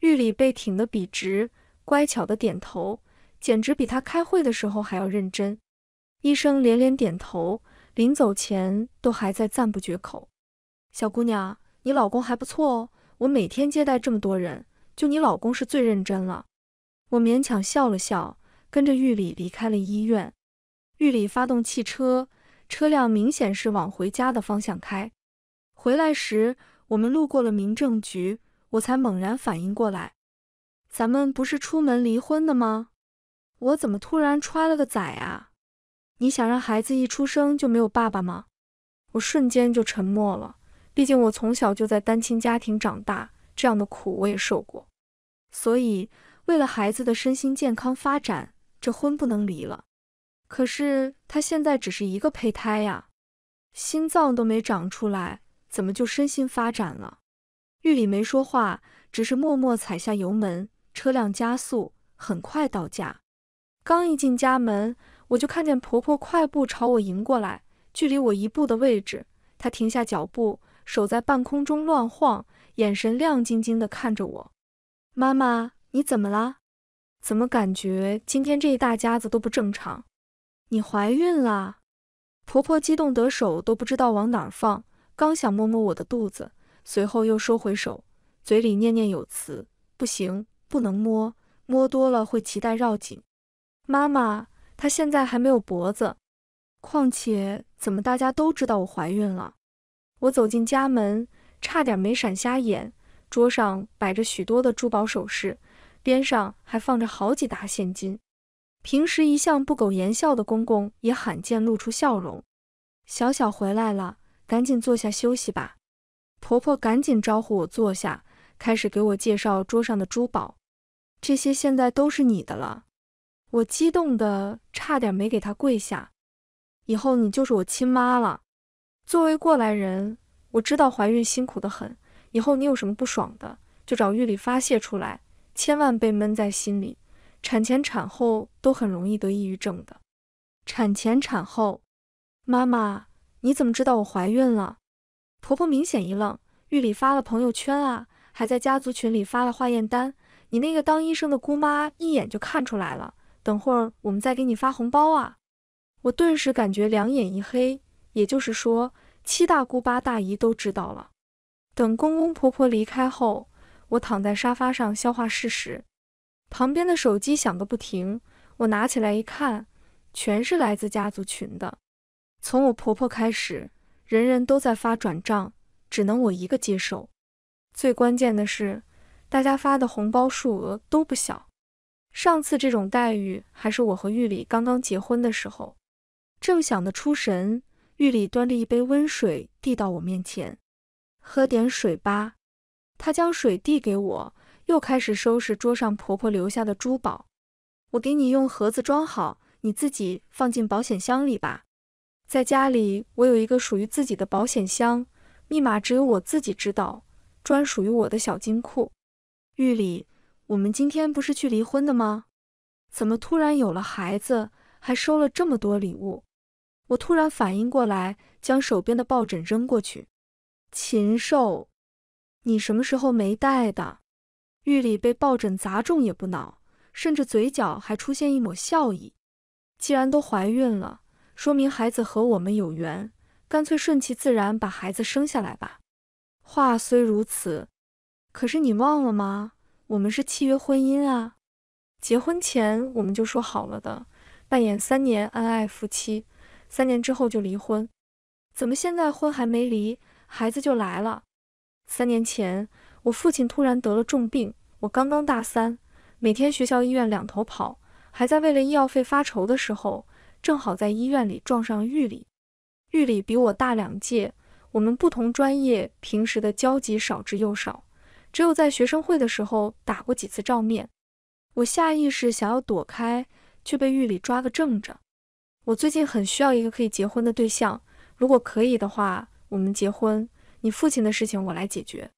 玉里被挺得笔直，乖巧的点头，简直比她开会的时候还要认真。医生连连点头。临走前都还在赞不绝口，小姑娘，你老公还不错哦。我每天接待这么多人，就你老公是最认真了。我勉强笑了笑，跟着玉里离开了医院。玉里发动汽车，车辆明显是往回家的方向开。回来时，我们路过了民政局，我才猛然反应过来，咱们不是出门离婚的吗？我怎么突然揣了个崽啊？你想让孩子一出生就没有爸爸吗？我瞬间就沉默了。毕竟我从小就在单亲家庭长大，这样的苦我也受过。所以为了孩子的身心健康发展，这婚不能离了。可是他现在只是一个胚胎呀，心脏都没长出来，怎么就身心发展了？玉里没说话，只是默默踩下油门，车辆加速，很快到家。刚一进家门。我就看见婆婆快步朝我迎过来，距离我一步的位置，她停下脚步，手在半空中乱晃，眼神亮晶晶地看着我。妈妈，你怎么啦？怎么感觉今天这一大家子都不正常？你怀孕啦？婆婆激动得手都不知道往哪儿放，刚想摸摸我的肚子，随后又收回手，嘴里念念有词：不行，不能摸，摸多了会脐带绕颈。妈妈。她现在还没有脖子，况且怎么大家都知道我怀孕了？我走进家门，差点没闪瞎眼。桌上摆着许多的珠宝首饰，边上还放着好几沓现金。平时一向不苟言笑的公公也罕见露出笑容。小小回来了，赶紧坐下休息吧。婆婆赶紧招呼我坐下，开始给我介绍桌上的珠宝。这些现在都是你的了。我激动的差点没给他跪下，以后你就是我亲妈了。作为过来人，我知道怀孕辛苦的很，以后你有什么不爽的，就找玉里发泄出来，千万别闷在心里，产前产后都很容易得抑郁症的。产前产后，妈妈，你怎么知道我怀孕了？婆婆明显一愣，玉里发了朋友圈啊，还在家族群里发了化验单，你那个当医生的姑妈一眼就看出来了。等会儿我们再给你发红包啊！我顿时感觉两眼一黑。也就是说，七大姑八大姨都知道了。等公公婆婆离开后，我躺在沙发上消化事实。旁边的手机响个不停，我拿起来一看，全是来自家族群的。从我婆婆开始，人人都在发转账，只能我一个接收。最关键的是，大家发的红包数额都不小。上次这种待遇还是我和玉里刚刚结婚的时候。正想得出神，玉里端着一杯温水递到我面前：“喝点水吧。”她将水递给我，又开始收拾桌上婆婆留下的珠宝。我给你用盒子装好，你自己放进保险箱里吧。在家里，我有一个属于自己的保险箱，密码只有我自己知道，专属于我的小金库。玉里。我们今天不是去离婚的吗？怎么突然有了孩子，还收了这么多礼物？我突然反应过来，将手边的抱枕扔过去。禽兽，你什么时候没带的？玉里被抱枕砸中也不恼，甚至嘴角还出现一抹笑意。既然都怀孕了，说明孩子和我们有缘，干脆顺其自然把孩子生下来吧。话虽如此，可是你忘了吗？我们是契约婚姻啊，结婚前我们就说好了的，扮演三年恩爱夫妻，三年之后就离婚。怎么现在婚还没离，孩子就来了？三年前我父亲突然得了重病，我刚刚大三，每天学校医院两头跑，还在为了医药费发愁的时候，正好在医院里撞上玉里。玉里比我大两届，我们不同专业，平时的交集少之又少。只有在学生会的时候打过几次照面，我下意识想要躲开，却被狱里抓个正着。我最近很需要一个可以结婚的对象，如果可以的话，我们结婚，你父亲的事情我来解决。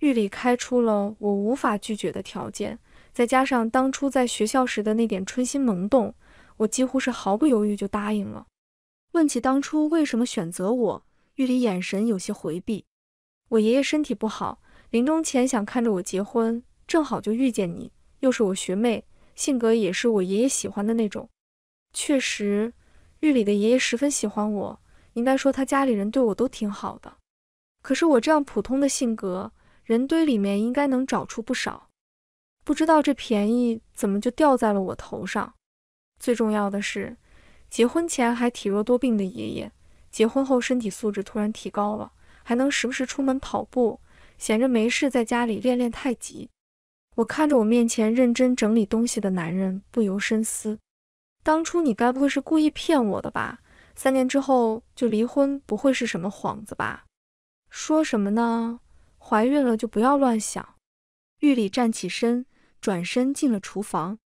狱里开出了我无法拒绝的条件，再加上当初在学校时的那点春心萌动，我几乎是毫不犹豫就答应了。问起当初为什么选择我，狱里眼神有些回避。我爷爷身体不好。临终前想看着我结婚，正好就遇见你，又是我学妹，性格也是我爷爷喜欢的那种。确实，狱里的爷爷十分喜欢我，应该说他家里人对我都挺好的。可是我这样普通的性格，人堆里面应该能找出不少。不知道这便宜怎么就掉在了我头上。最重要的是，结婚前还体弱多病的爷爷，结婚后身体素质突然提高了，还能时不时出门跑步。闲着没事，在家里练练太极。我看着我面前认真整理东西的男人，不由深思：当初你该不会是故意骗我的吧？三年之后就离婚，不会是什么幌子吧？说什么呢？怀孕了就不要乱想。玉里站起身，转身进了厨房。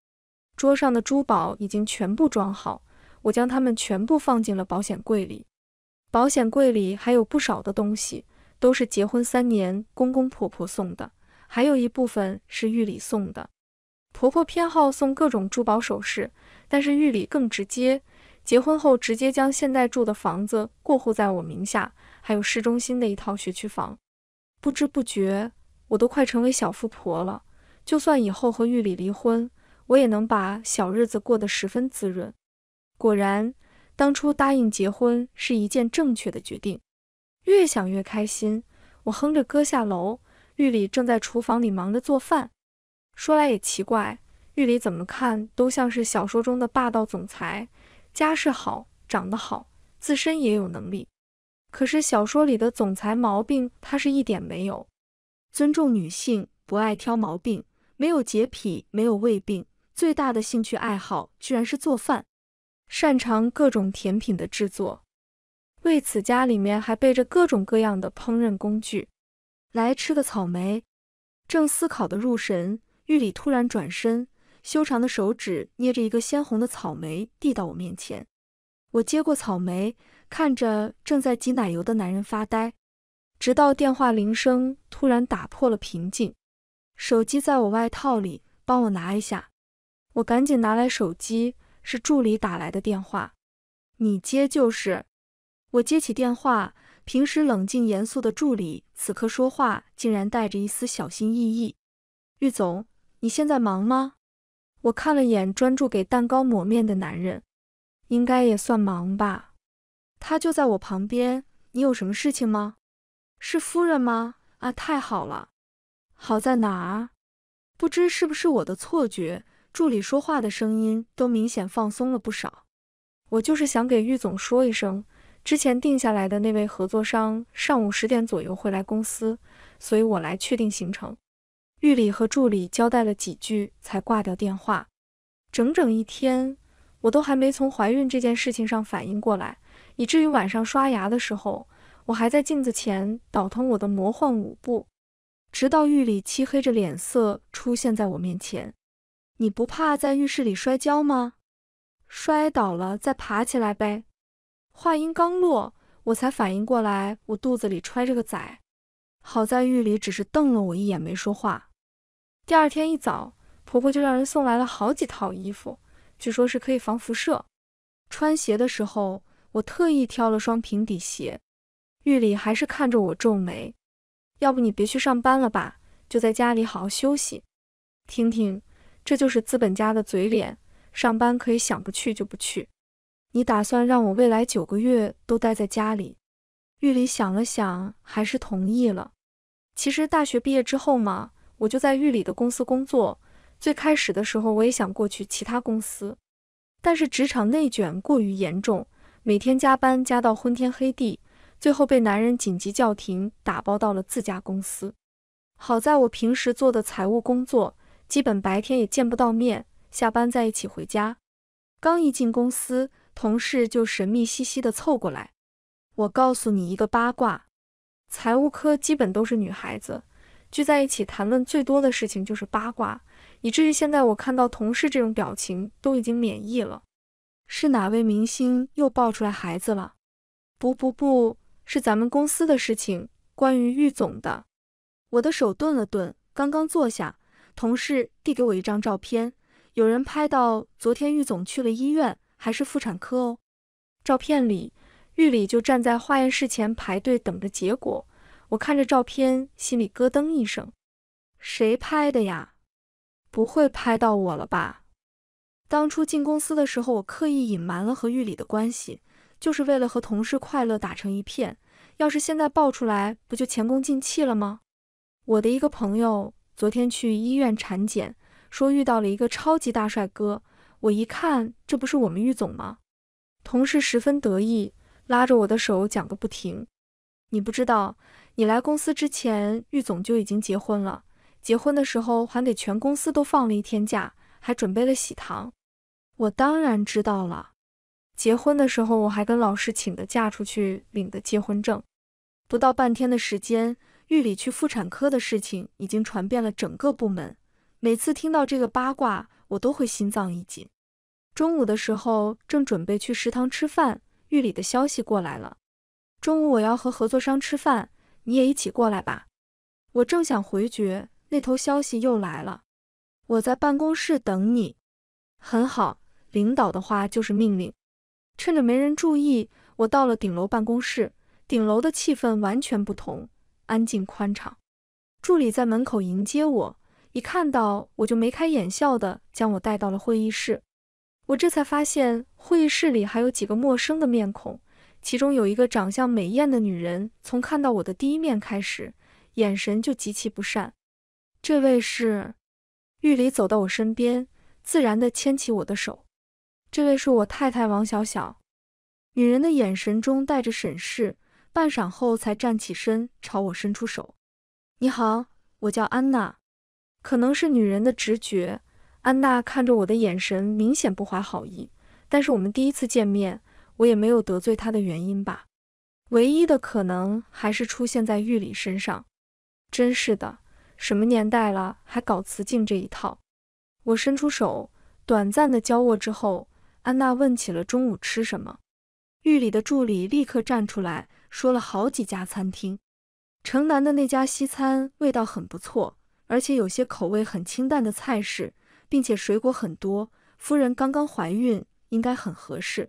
桌上的珠宝已经全部装好，我将它们全部放进了保险柜里。保险柜里还有不少的东西。都是结婚三年，公公婆婆送的，还有一部分是玉礼送的。婆婆偏好送各种珠宝首饰，但是玉礼更直接。结婚后直接将现在住的房子过户在我名下，还有市中心的一套学区房。不知不觉，我都快成为小富婆了。就算以后和玉里离婚，我也能把小日子过得十分滋润。果然，当初答应结婚是一件正确的决定。越想越开心，我哼着歌下楼。玉里正在厨房里忙着做饭。说来也奇怪，玉里怎么看都像是小说中的霸道总裁，家世好，长得好，自身也有能力。可是小说里的总裁毛病他是一点没有，尊重女性，不爱挑毛病，没有洁癖，没有胃病，最大的兴趣爱好居然是做饭，擅长各种甜品的制作。为此，家里面还备着各种各样的烹饪工具。来吃个草莓，正思考的入神，玉里突然转身，修长的手指捏着一个鲜红的草莓递到我面前。我接过草莓，看着正在挤奶油的男人发呆，直到电话铃声突然打破了平静。手机在我外套里，帮我拿一下。我赶紧拿来手机，是助理打来的电话，你接就是。我接起电话，平时冷静严肃的助理此刻说话竟然带着一丝小心翼翼。玉总，你现在忙吗？我看了眼专注给蛋糕抹面的男人，应该也算忙吧。他就在我旁边，你有什么事情吗？是夫人吗？啊，太好了！好在哪？儿？不知是不是我的错觉，助理说话的声音都明显放松了不少。我就是想给玉总说一声。之前定下来的那位合作商上午十点左右会来公司，所以我来确定行程。玉里和助理交代了几句，才挂掉电话。整整一天，我都还没从怀孕这件事情上反应过来，以至于晚上刷牙的时候，我还在镜子前倒腾我的魔幻舞步，直到玉里漆黑着脸色出现在我面前：“你不怕在浴室里摔跤吗？摔倒了再爬起来呗。”话音刚落，我才反应过来，我肚子里揣着个崽。好在狱里只是瞪了我一眼，没说话。第二天一早，婆婆就让人送来了好几套衣服，据说是可以防辐射。穿鞋的时候，我特意挑了双平底鞋。狱里还是看着我皱眉，要不你别去上班了吧，就在家里好好休息。听听，这就是资本家的嘴脸，上班可以想不去就不去。你打算让我未来九个月都待在家里？狱里想了想，还是同意了。其实大学毕业之后嘛，我就在狱里的公司工作。最开始的时候，我也想过去其他公司，但是职场内卷过于严重，每天加班加到昏天黑地，最后被男人紧急叫停，打包到了自家公司。好在我平时做的财务工作，基本白天也见不到面，下班在一起回家。刚一进公司。同事就神秘兮兮地凑过来，我告诉你一个八卦，财务科基本都是女孩子，聚在一起谈论最多的事情就是八卦，以至于现在我看到同事这种表情都已经免疫了。是哪位明星又爆出来孩子了？不不不，是咱们公司的事情，关于玉总的。我的手顿了顿，刚刚坐下，同事递给我一张照片，有人拍到昨天玉总去了医院。还是妇产科哦。照片里，玉里就站在化验室前排队等着结果。我看着照片，心里咯噔一声：谁拍的呀？不会拍到我了吧？当初进公司的时候，我刻意隐瞒了和玉里的关系，就是为了和同事快乐打成一片。要是现在爆出来，不就前功尽弃了吗？我的一个朋友昨天去医院产检，说遇到了一个超级大帅哥。我一看，这不是我们玉总吗？同事十分得意，拉着我的手讲个不停。你不知道，你来公司之前，玉总就已经结婚了。结婚的时候，还给全公司都放了一天假，还准备了喜糖。我当然知道了。结婚的时候，我还跟老师请的假出去领的结婚证。不到半天的时间，玉里去妇产科的事情已经传遍了整个部门。每次听到这个八卦。我都会心脏一紧。中午的时候，正准备去食堂吃饭，狱里的消息过来了。中午我要和合作商吃饭，你也一起过来吧。我正想回绝，那头消息又来了。我在办公室等你。很好，领导的话就是命令。趁着没人注意，我到了顶楼办公室。顶楼的气氛完全不同，安静宽敞。助理在门口迎接我。一看到我就眉开眼笑的将我带到了会议室，我这才发现会议室里还有几个陌生的面孔，其中有一个长相美艳的女人，从看到我的第一面开始，眼神就极其不善。这位是，玉离走到我身边，自然的牵起我的手。这位是我太太王小小。女人的眼神中带着审视，半晌后才站起身朝我伸出手。你好，我叫安娜。可能是女人的直觉，安娜看着我的眼神明显不怀好意。但是我们第一次见面，我也没有得罪她的原因吧？唯一的可能还是出现在玉里身上。真是的，什么年代了，还搞雌竞这一套！我伸出手，短暂的交握之后，安娜问起了中午吃什么。玉里的助理立刻站出来，说了好几家餐厅，城南的那家西餐味道很不错。而且有些口味很清淡的菜式，并且水果很多。夫人刚刚怀孕，应该很合适。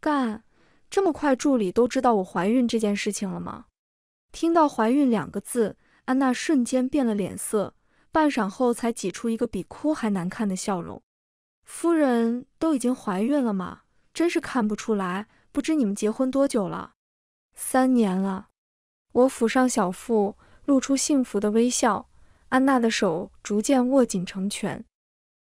干这么快，助理都知道我怀孕这件事情了吗？听到“怀孕”两个字，安娜瞬间变了脸色，半晌后才挤出一个比哭还难看的笑容。夫人都已经怀孕了吗？真是看不出来。不知你们结婚多久了？三年了。我抚上小腹，露出幸福的微笑。安娜的手逐渐握紧成拳。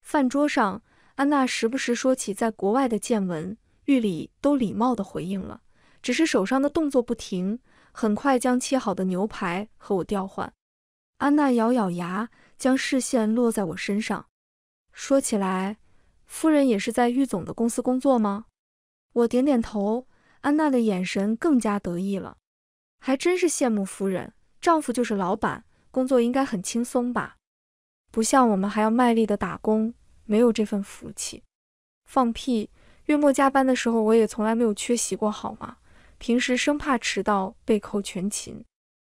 饭桌上，安娜时不时说起在国外的见闻，玉里都礼貌地回应了，只是手上的动作不停，很快将切好的牛排和我调换。安娜咬咬牙，将视线落在我身上，说：“起来，夫人也是在玉总的公司工作吗？”我点点头，安娜的眼神更加得意了，还真是羡慕夫人，丈夫就是老板。工作应该很轻松吧，不像我们还要卖力的打工，没有这份福气。放屁！月末加班的时候，我也从来没有缺席过，好吗？平时生怕迟到被扣全勤，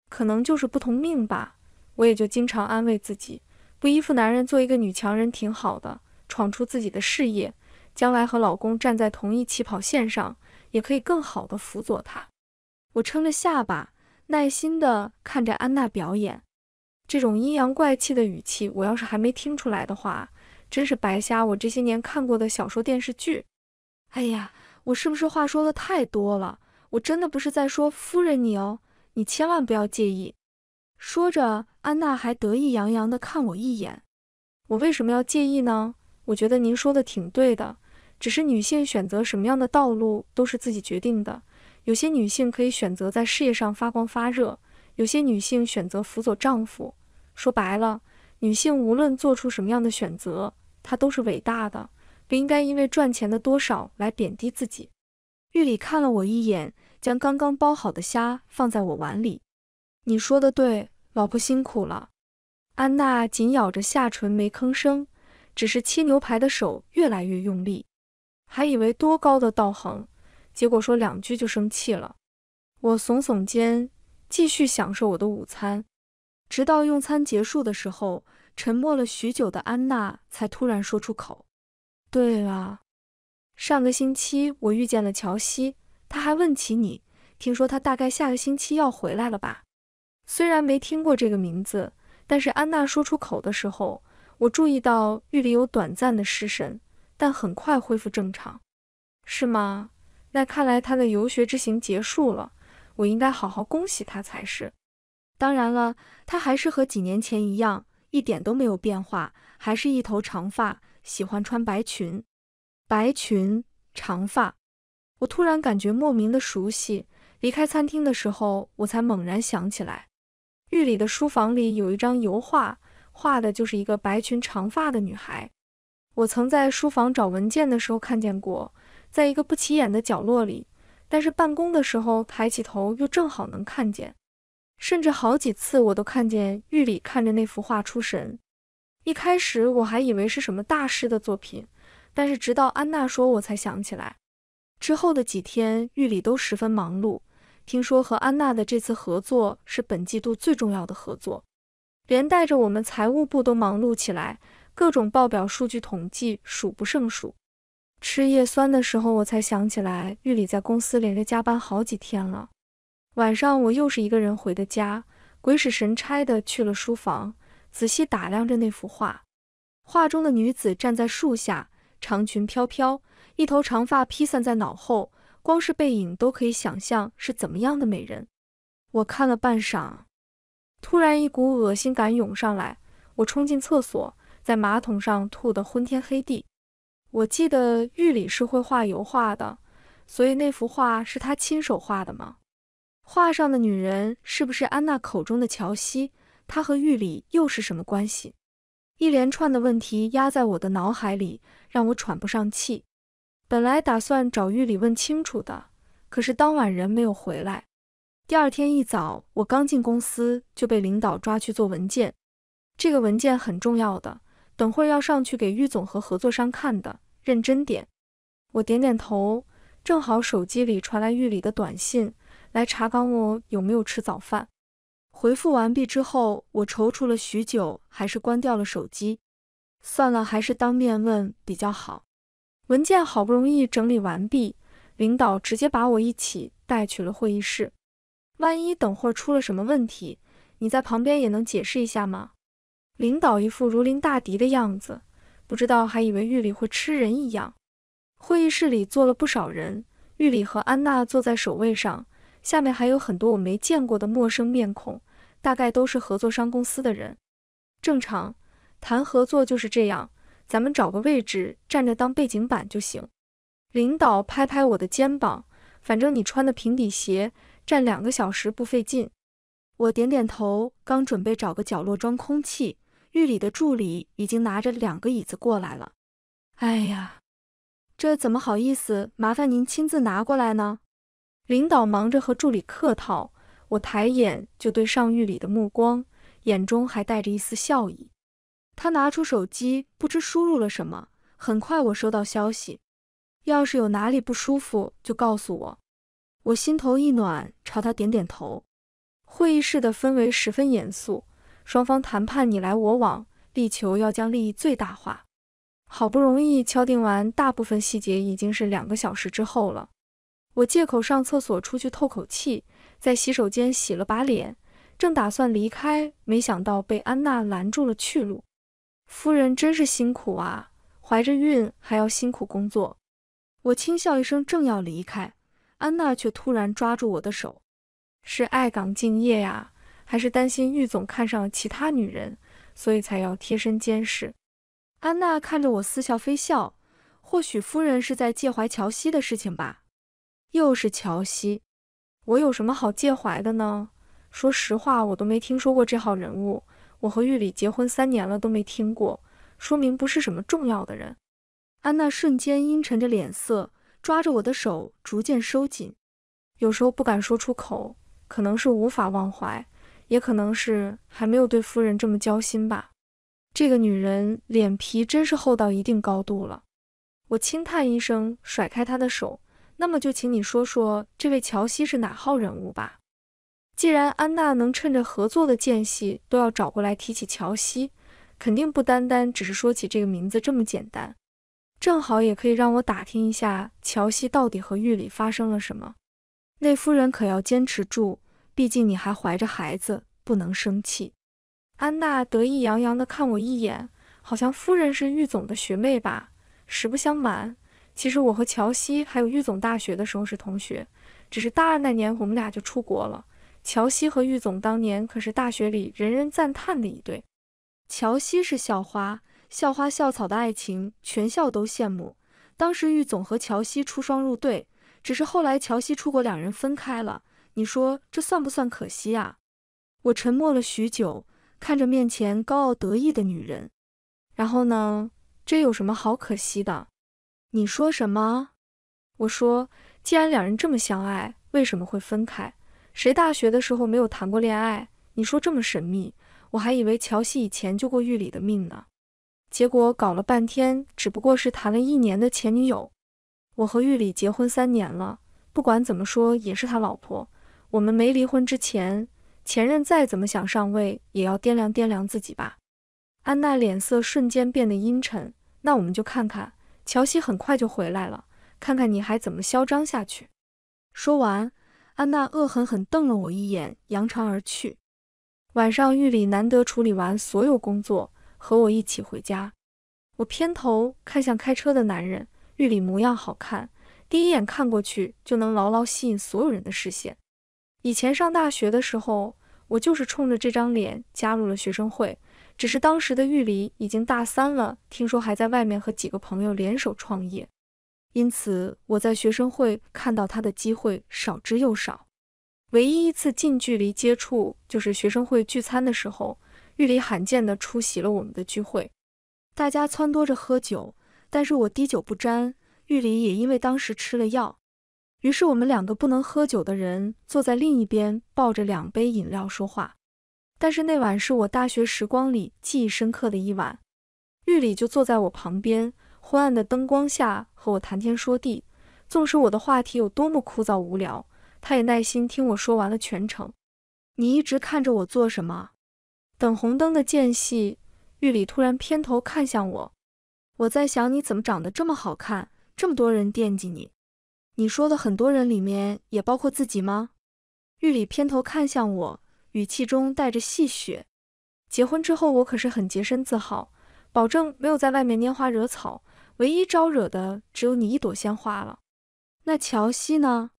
可能就是不同命吧。我也就经常安慰自己，不依附男人，做一个女强人挺好的，闯出自己的事业，将来和老公站在同一起跑线上，也可以更好的辅佐他。我撑着下巴，耐心的看着安娜表演。这种阴阳怪气的语气，我要是还没听出来的话，真是白瞎我这些年看过的小说电视剧。哎呀，我是不是话说的太多了？我真的不是在说夫人你哦，你千万不要介意。说着，安娜还得意洋洋的看我一眼。我为什么要介意呢？我觉得您说的挺对的，只是女性选择什么样的道路都是自己决定的。有些女性可以选择在事业上发光发热，有些女性选择辅佐丈夫。说白了，女性无论做出什么样的选择，她都是伟大的，不应该因为赚钱的多少来贬低自己。玉里看了我一眼，将刚刚剥好的虾放在我碗里。你说的对，老婆辛苦了。安娜紧咬着下唇没吭声，只是切牛排的手越来越用力。还以为多高的道行，结果说两句就生气了。我耸耸肩，继续享受我的午餐。直到用餐结束的时候，沉默了许久的安娜才突然说出口：“对了，上个星期我遇见了乔西，他还问起你。听说他大概下个星期要回来了吧？虽然没听过这个名字，但是安娜说出口的时候，我注意到狱里有短暂的失神，但很快恢复正常。是吗？那看来他的游学之行结束了，我应该好好恭喜他才是。”当然了，她还是和几年前一样，一点都没有变化，还是一头长发，喜欢穿白裙。白裙长发，我突然感觉莫名的熟悉。离开餐厅的时候，我才猛然想起来，狱里的书房里有一张油画，画的就是一个白裙长发的女孩。我曾在书房找文件的时候看见过，在一个不起眼的角落里，但是办公的时候抬起头又正好能看见。甚至好几次，我都看见玉里看着那幅画出神。一开始我还以为是什么大师的作品，但是直到安娜说，我才想起来。之后的几天，玉里都十分忙碌。听说和安娜的这次合作是本季度最重要的合作，连带着我们财务部都忙碌起来，各种报表、数据统计数不胜数。吃叶酸的时候，我才想起来，玉里在公司连着加班好几天了。晚上我又是一个人回的家，鬼使神差的去了书房，仔细打量着那幅画。画中的女子站在树下，长裙飘飘，一头长发披散在脑后，光是背影都可以想象是怎么样的美人。我看了半晌，突然一股恶心感涌上来，我冲进厕所，在马桶上吐得昏天黑地。我记得玉里是会画油画的，所以那幅画是他亲手画的吗？画上的女人是不是安娜口中的乔西？她和玉里又是什么关系？一连串的问题压在我的脑海里，让我喘不上气。本来打算找玉里问清楚的，可是当晚人没有回来。第二天一早，我刚进公司就被领导抓去做文件。这个文件很重要的，等会儿要上去给玉总和合作商看的，认真点。我点点头。正好手机里传来玉里的短信。来查岗，我有没有吃早饭？回复完毕之后，我踌躇了许久，还是关掉了手机。算了，还是当面问比较好。文件好不容易整理完毕，领导直接把我一起带去了会议室。万一等会儿出了什么问题，你在旁边也能解释一下吗？领导一副如临大敌的样子，不知道还以为狱里会吃人一样。会议室里坐了不少人，狱里和安娜坐在首位上。下面还有很多我没见过的陌生面孔，大概都是合作商公司的人。正常，谈合作就是这样。咱们找个位置站着当背景板就行。领导拍拍我的肩膀，反正你穿的平底鞋，站两个小时不费劲。我点点头，刚准备找个角落装空气，狱里的助理已经拿着两个椅子过来了。哎呀，这怎么好意思？麻烦您亲自拿过来呢。领导忙着和助理客套，我抬眼就对上玉里的目光，眼中还带着一丝笑意。他拿出手机，不知输入了什么，很快我收到消息，要是有哪里不舒服就告诉我。我心头一暖，朝他点点头。会议室的氛围十分严肃，双方谈判你来我往，力求要将利益最大化。好不容易敲定完大部分细节，已经是两个小时之后了。我借口上厕所出去透口气，在洗手间洗了把脸，正打算离开，没想到被安娜拦住了去路。夫人真是辛苦啊，怀着孕还要辛苦工作。我轻笑一声，正要离开，安娜却突然抓住我的手，是爱岗敬业呀，还是担心玉总看上了其他女人，所以才要贴身监视？安娜看着我似笑非笑，或许夫人是在介怀乔西的事情吧。又是乔西，我有什么好介怀的呢？说实话，我都没听说过这号人物。我和玉里结婚三年了，都没听过，说明不是什么重要的人。安娜瞬间阴沉着脸色，抓着我的手逐渐收紧。有时候不敢说出口，可能是无法忘怀，也可能是还没有对夫人这么交心吧。这个女人脸皮真是厚到一定高度了。我轻叹一声，甩开她的手。那么就请你说说这位乔西是哪号人物吧。既然安娜能趁着合作的间隙都要找过来提起乔西，肯定不单单只是说起这个名字这么简单。正好也可以让我打听一下乔西到底和狱里发生了什么。内夫人可要坚持住，毕竟你还怀着孩子，不能生气。安娜得意洋洋地看我一眼，好像夫人是玉总的学妹吧？实不相瞒。其实我和乔西还有玉总大学的时候是同学，只是大二那年我们俩就出国了。乔西和玉总当年可是大学里人人赞叹的一对，乔西是校花，校花校草的爱情全校都羡慕。当时玉总和乔西出双入对，只是后来乔西出国，两人分开了。你说这算不算可惜啊？我沉默了许久，看着面前高傲得意的女人，然后呢？这有什么好可惜的？你说什么？我说，既然两人这么相爱，为什么会分开？谁大学的时候没有谈过恋爱？你说这么神秘，我还以为乔西以前救过玉里的命呢。结果搞了半天，只不过是谈了一年的前女友。我和玉里结婚三年了，不管怎么说也是他老婆。我们没离婚之前，前任再怎么想上位，也要掂量掂量自己吧。安娜脸色瞬间变得阴沉。那我们就看看。乔西很快就回来了，看看你还怎么嚣张下去！说完，安娜恶狠狠瞪了我一眼，扬长而去。晚上，玉里难得处理完所有工作，和我一起回家。我偏头看向开车的男人，玉里模样好看，第一眼看过去就能牢牢吸引所有人的视线。以前上大学的时候，我就是冲着这张脸加入了学生会。只是当时的玉离已经大三了，听说还在外面和几个朋友联手创业，因此我在学生会看到他的机会少之又少。唯一一次近距离接触，就是学生会聚餐的时候，玉离罕见的出席了我们的聚会。大家撺掇着喝酒，但是我滴酒不沾。玉离也因为当时吃了药，于是我们两个不能喝酒的人坐在另一边，抱着两杯饮料说话。但是那晚是我大学时光里记忆深刻的一晚，玉里就坐在我旁边，昏暗的灯光下和我谈天说地。纵使我的话题有多么枯燥无聊，他也耐心听我说完了全程。你一直看着我做什么？等红灯的间隙，玉里突然偏头看向我。我在想，你怎么长得这么好看，这么多人惦记你？你说的很多人里面也包括自己吗？玉里偏头看向我。语气中带着戏谑。结婚之后，我可是很洁身自好，保证没有在外面拈花惹草，唯一招惹的只有你一朵鲜花了。那乔西呢？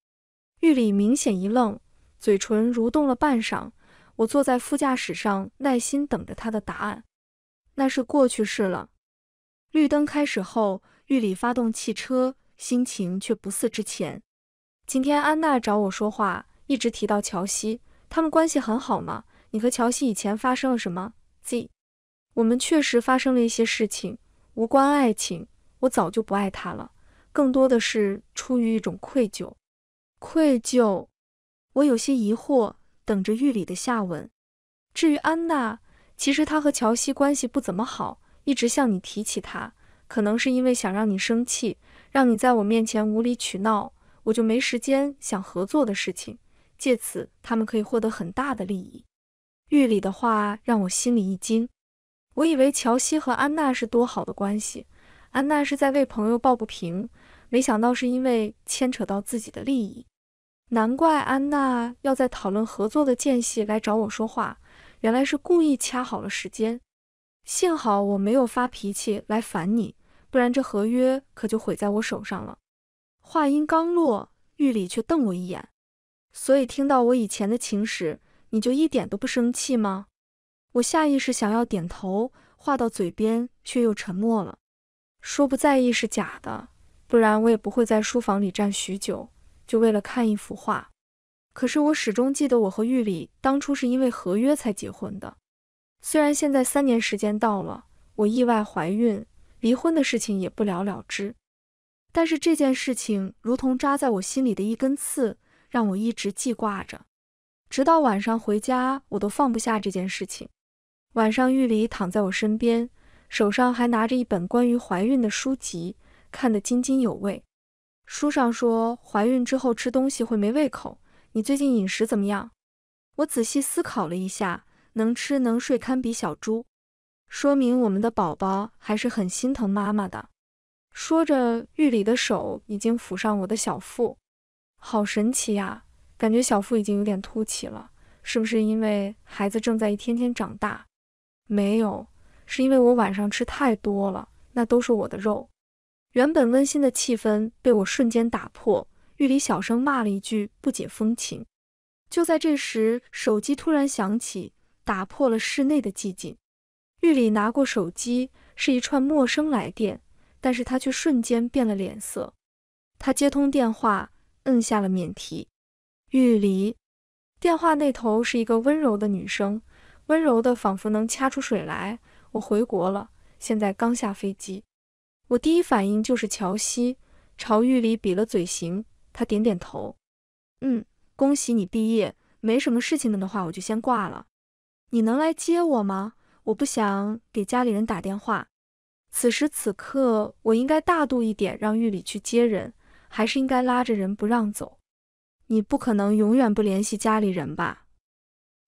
玉里明显一愣，嘴唇蠕动了半晌。我坐在副驾驶上，耐心等着他的答案。那是过去式了。绿灯开始后，玉里发动汽车，心情却不似之前。今天安娜找我说话，一直提到乔西。他们关系很好吗？你和乔西以前发生了什么？Z，我们确实发生了一些事情，无关爱情。我早就不爱他了，更多的是出于一种愧疚。愧疚。我有些疑惑，等着狱里的下文。至于安娜，其实她和乔西关系不怎么好，一直向你提起她，可能是因为想让你生气，让你在我面前无理取闹，我就没时间想合作的事情。借此，他们可以获得很大的利益。狱里的话让我心里一惊，我以为乔西和安娜是多好的关系，安娜是在为朋友抱不平，没想到是因为牵扯到自己的利益。难怪安娜要在讨论合作的间隙来找我说话，原来是故意掐好了时间。幸好我没有发脾气来烦你，不然这合约可就毁在我手上了。话音刚落，狱里却瞪我一眼。所以听到我以前的情史，你就一点都不生气吗？我下意识想要点头，话到嘴边却又沉默了。说不在意是假的，不然我也不会在书房里站许久，就为了看一幅画。可是我始终记得，我和玉里当初是因为合约才结婚的。虽然现在三年时间到了，我意外怀孕，离婚的事情也不了了之，但是这件事情如同扎在我心里的一根刺。让我一直记挂着，直到晚上回家，我都放不下这件事情。晚上，玉里躺在我身边，手上还拿着一本关于怀孕的书籍，看得津津有味。书上说，怀孕之后吃东西会没胃口。你最近饮食怎么样？我仔细思考了一下，能吃能睡，堪比小猪，说明我们的宝宝还是很心疼妈妈的。说着，玉里的手已经抚上我的小腹。好神奇呀，感觉小腹已经有点凸起了，是不是因为孩子正在一天天长大？没有，是因为我晚上吃太多了，那都是我的肉。原本温馨的气氛被我瞬间打破，玉里小声骂了一句不解风情。就在这时，手机突然响起，打破了室内的寂静。玉里拿过手机，是一串陌生来电，但是他却瞬间变了脸色。他接通电话。摁下了免提，玉离电话那头是一个温柔的女声，温柔的仿佛能掐出水来。我回国了，现在刚下飞机。我第一反应就是乔西朝玉离比了嘴型，他点点头，嗯，恭喜你毕业。没什么事情的话，我就先挂了。你能来接我吗？我不想给家里人打电话。此时此刻，我应该大度一点，让玉里去接人。还是应该拉着人不让走，你不可能永远不联系家里人吧？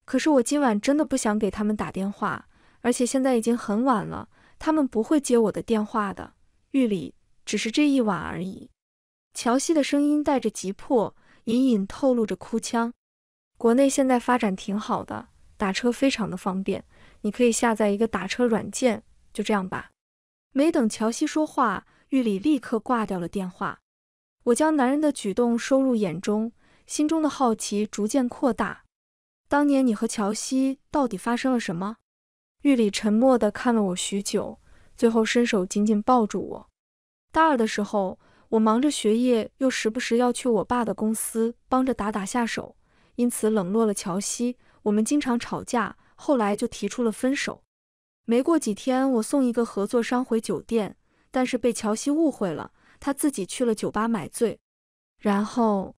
可是我今晚真的不想给他们打电话，而且现在已经很晚了，他们不会接我的电话的。玉里只是这一晚而已。乔西的声音带着急迫，隐隐透露着哭腔。国内现在发展挺好的，打车非常的方便，你可以下载一个打车软件。就这样吧。没等乔西说话，玉里立刻挂掉了电话。我将男人的举动收入眼中，心中的好奇逐渐扩大。当年你和乔西到底发生了什么？玉里沉默地看了我许久，最后伸手紧紧抱住我。大二的时候，我忙着学业，又时不时要去我爸的公司帮着打打下手，因此冷落了乔西。我们经常吵架，后来就提出了分手。没过几天，我送一个合作商回酒店，但是被乔西误会了。他自己去了酒吧买醉，然后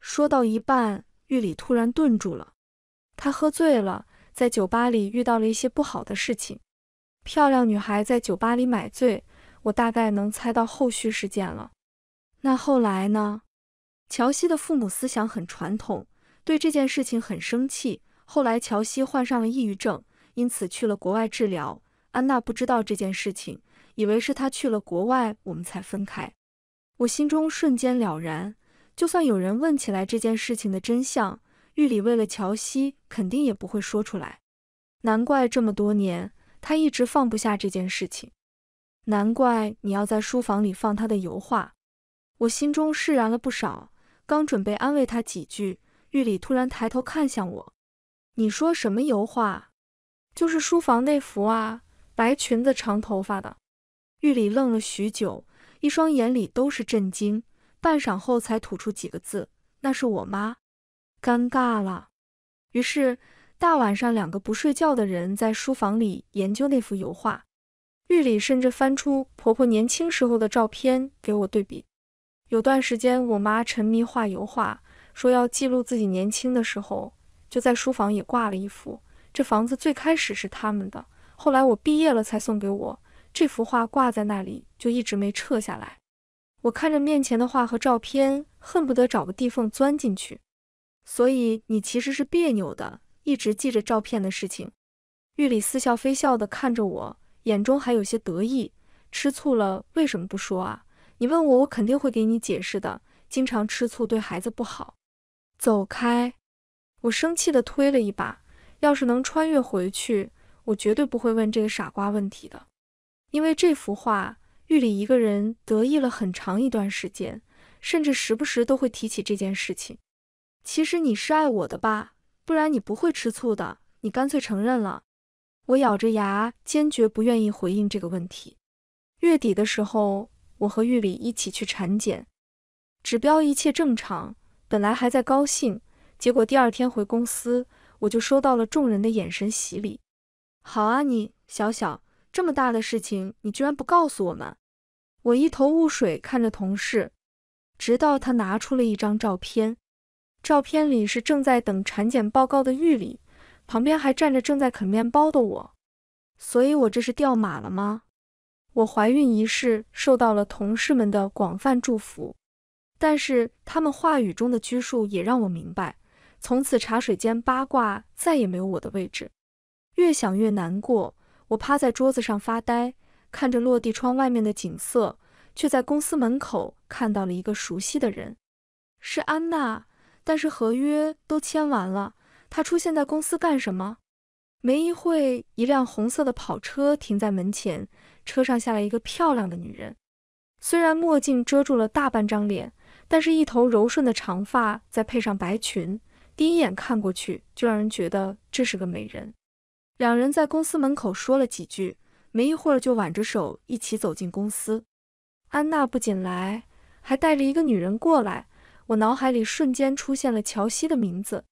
说到一半，玉里突然顿住了。他喝醉了，在酒吧里遇到了一些不好的事情。漂亮女孩在酒吧里买醉，我大概能猜到后续事件了。那后来呢？乔西的父母思想很传统，对这件事情很生气。后来乔西患上了抑郁症，因此去了国外治疗。安娜不知道这件事情。以为是他去了国外，我们才分开。我心中瞬间了然。就算有人问起来这件事情的真相，玉里为了乔西，肯定也不会说出来。难怪这么多年，他一直放不下这件事情。难怪你要在书房里放他的油画。我心中释然了不少。刚准备安慰他几句，玉里突然抬头看向我：“你说什么油画？就是书房那幅啊，白裙子、长头发的。”玉里愣了许久，一双眼里都是震惊，半晌后才吐出几个字：“那是我妈。”尴尬了。于是大晚上，两个不睡觉的人在书房里研究那幅油画。玉里甚至翻出婆婆年轻时候的照片给我对比。有段时间，我妈沉迷画油画，说要记录自己年轻的时候，就在书房也挂了一幅。这房子最开始是他们的，后来我毕业了才送给我。这幅画挂在那里，就一直没撤下来。我看着面前的画和照片，恨不得找个地缝钻进去。所以你其实是别扭的，一直记着照片的事情。玉里似笑非笑的看着我，眼中还有些得意。吃醋了？为什么不说啊？你问我，我肯定会给你解释的。经常吃醋对孩子不好。走开！我生气的推了一把。要是能穿越回去，我绝对不会问这个傻瓜问题的。因为这幅画，玉里一个人得意了很长一段时间，甚至时不时都会提起这件事情。其实你是爱我的吧，不然你不会吃醋的。你干脆承认了。我咬着牙，坚决不愿意回应这个问题。月底的时候，我和玉里一起去产检，指标一切正常，本来还在高兴，结果第二天回公司，我就收到了众人的眼神洗礼。好啊，你小小。这么大的事情，你居然不告诉我们！我一头雾水，看着同事，直到他拿出了一张照片，照片里是正在等产检报告的玉里，旁边还站着正在啃面包的我。所以，我这是掉马了吗？我怀孕一事受到了同事们的广泛祝福，但是他们话语中的拘束也让我明白，从此茶水间八卦再也没有我的位置。越想越难过。我趴在桌子上发呆，看着落地窗外面的景色，却在公司门口看到了一个熟悉的人，是安娜。但是合约都签完了，她出现在公司干什么？没一会，一辆红色的跑车停在门前，车上下来一个漂亮的女人。虽然墨镜遮住了大半张脸，但是一头柔顺的长发再配上白裙，第一眼看过去就让人觉得这是个美人。两人在公司门口说了几句，没一会儿就挽着手一起走进公司。安娜不仅来，还带着一个女人过来。我脑海里瞬间出现了乔西的名字。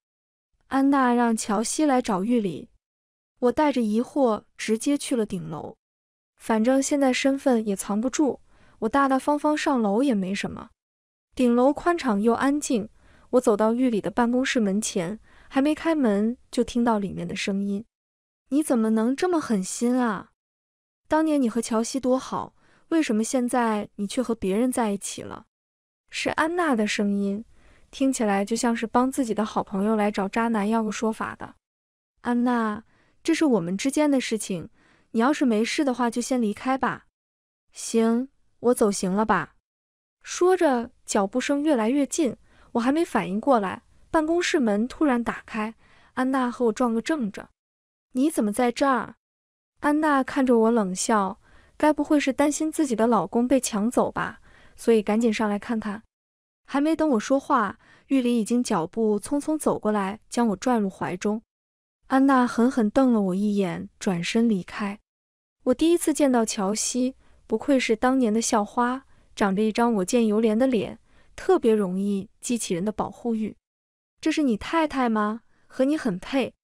安娜让乔西来找玉里，我带着疑惑直接去了顶楼。反正现在身份也藏不住，我大大方方上楼也没什么。顶楼宽敞又安静，我走到玉里的办公室门前，还没开门就听到里面的声音。你怎么能这么狠心啊？当年你和乔西多好，为什么现在你却和别人在一起了？是安娜的声音，听起来就像是帮自己的好朋友来找渣男要个说法的。安娜，这是我们之间的事情，你要是没事的话，就先离开吧。行，我走行了吧？说着，脚步声越来越近，我还没反应过来，办公室门突然打开，安娜和我撞个正着。你怎么在这儿？安娜看着我冷笑，该不会是担心自己的老公被抢走吧？所以赶紧上来看看。还没等我说话，玉林已经脚步匆匆走过来，将我拽入怀中。安娜狠狠瞪了我一眼，转身离开。我第一次见到乔西，不愧是当年的校花，长着一张我见犹怜的脸，特别容易激起人的保护欲。这是你太太吗？和你很配。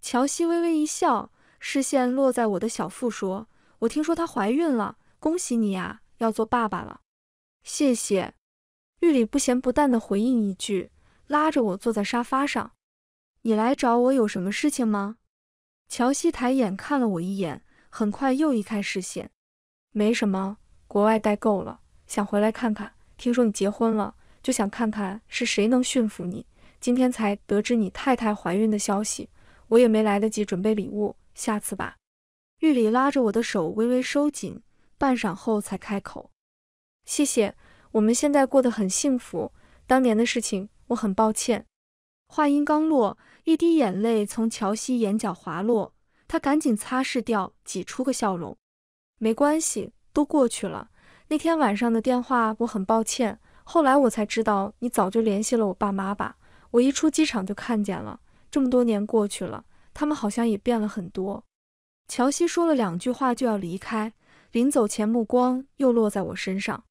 乔西微微一笑，视线落在我的小腹，说：“我听说她怀孕了，恭喜你呀，要做爸爸了。”谢谢。玉里不咸不淡地回应一句，拉着我坐在沙发上：“你来找我有什么事情吗？”乔西抬眼看了我一眼，很快又移开视线：“没什么，国外待够了，想回来看看。听说你结婚了，就想看看是谁能驯服你。今天才得知你太太怀孕的消息。”我也没来得及准备礼物，下次吧。玉里拉着我的手微微收紧，半晌后才开口：“谢谢，我们现在过得很幸福。当年的事情，我很抱歉。”话音刚落，一滴眼泪从乔西眼角滑落，他赶紧擦拭掉，挤出个笑容：“没关系，都过去了。那天晚上的电话，我很抱歉。后来我才知道你早就联系了我爸妈吧？我一出机场就看见了。”这么多年过去了，他们好像也变了很多。乔西说了两句话就要离开，临走前目光又落在我身上，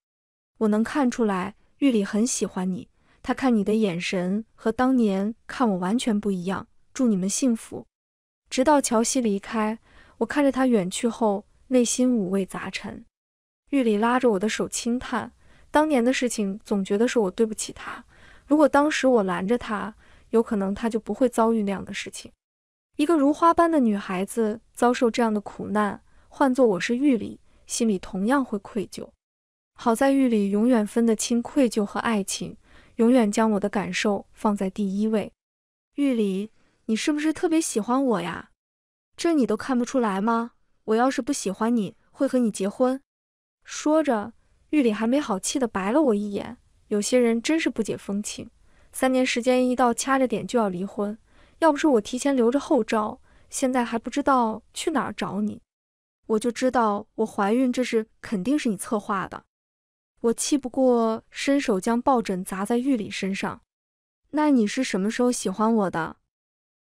我能看出来，玉里很喜欢你，他看你的眼神和当年看我完全不一样。祝你们幸福。直到乔西离开，我看着他远去后，内心五味杂陈。玉里拉着我的手轻叹，当年的事情总觉得是我对不起他，如果当时我拦着他。有可能他就不会遭遇那样的事情。一个如花般的女孩子遭受这样的苦难，换作我是玉里，心里同样会愧疚。好在玉里永远分得清愧疚和爱情，永远将我的感受放在第一位。玉里，你是不是特别喜欢我呀？这你都看不出来吗？我要是不喜欢你，会和你结婚？说着，玉里还没好气地白了我一眼。有些人真是不解风情。三年时间一到，掐着点就要离婚。要不是我提前留着后招，现在还不知道去哪儿找你。我就知道我怀孕这事肯定是你策划的。我气不过，伸手将抱枕砸在玉里身上。那你是什么时候喜欢我的？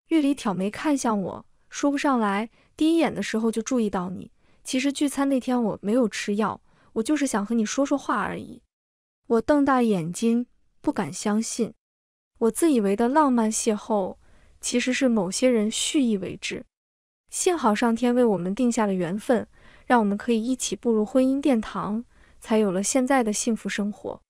玉里挑眉看向我，说不上来。第一眼的时候就注意到你。其实聚餐那天我没有吃药，我就是想和你说说话而已。我瞪大眼睛，不敢相信。我自以为的浪漫邂逅，其实是某些人蓄意为之。幸好上天为我们定下了缘分，让我们可以一起步入婚姻殿堂，才有了现在的幸福生活。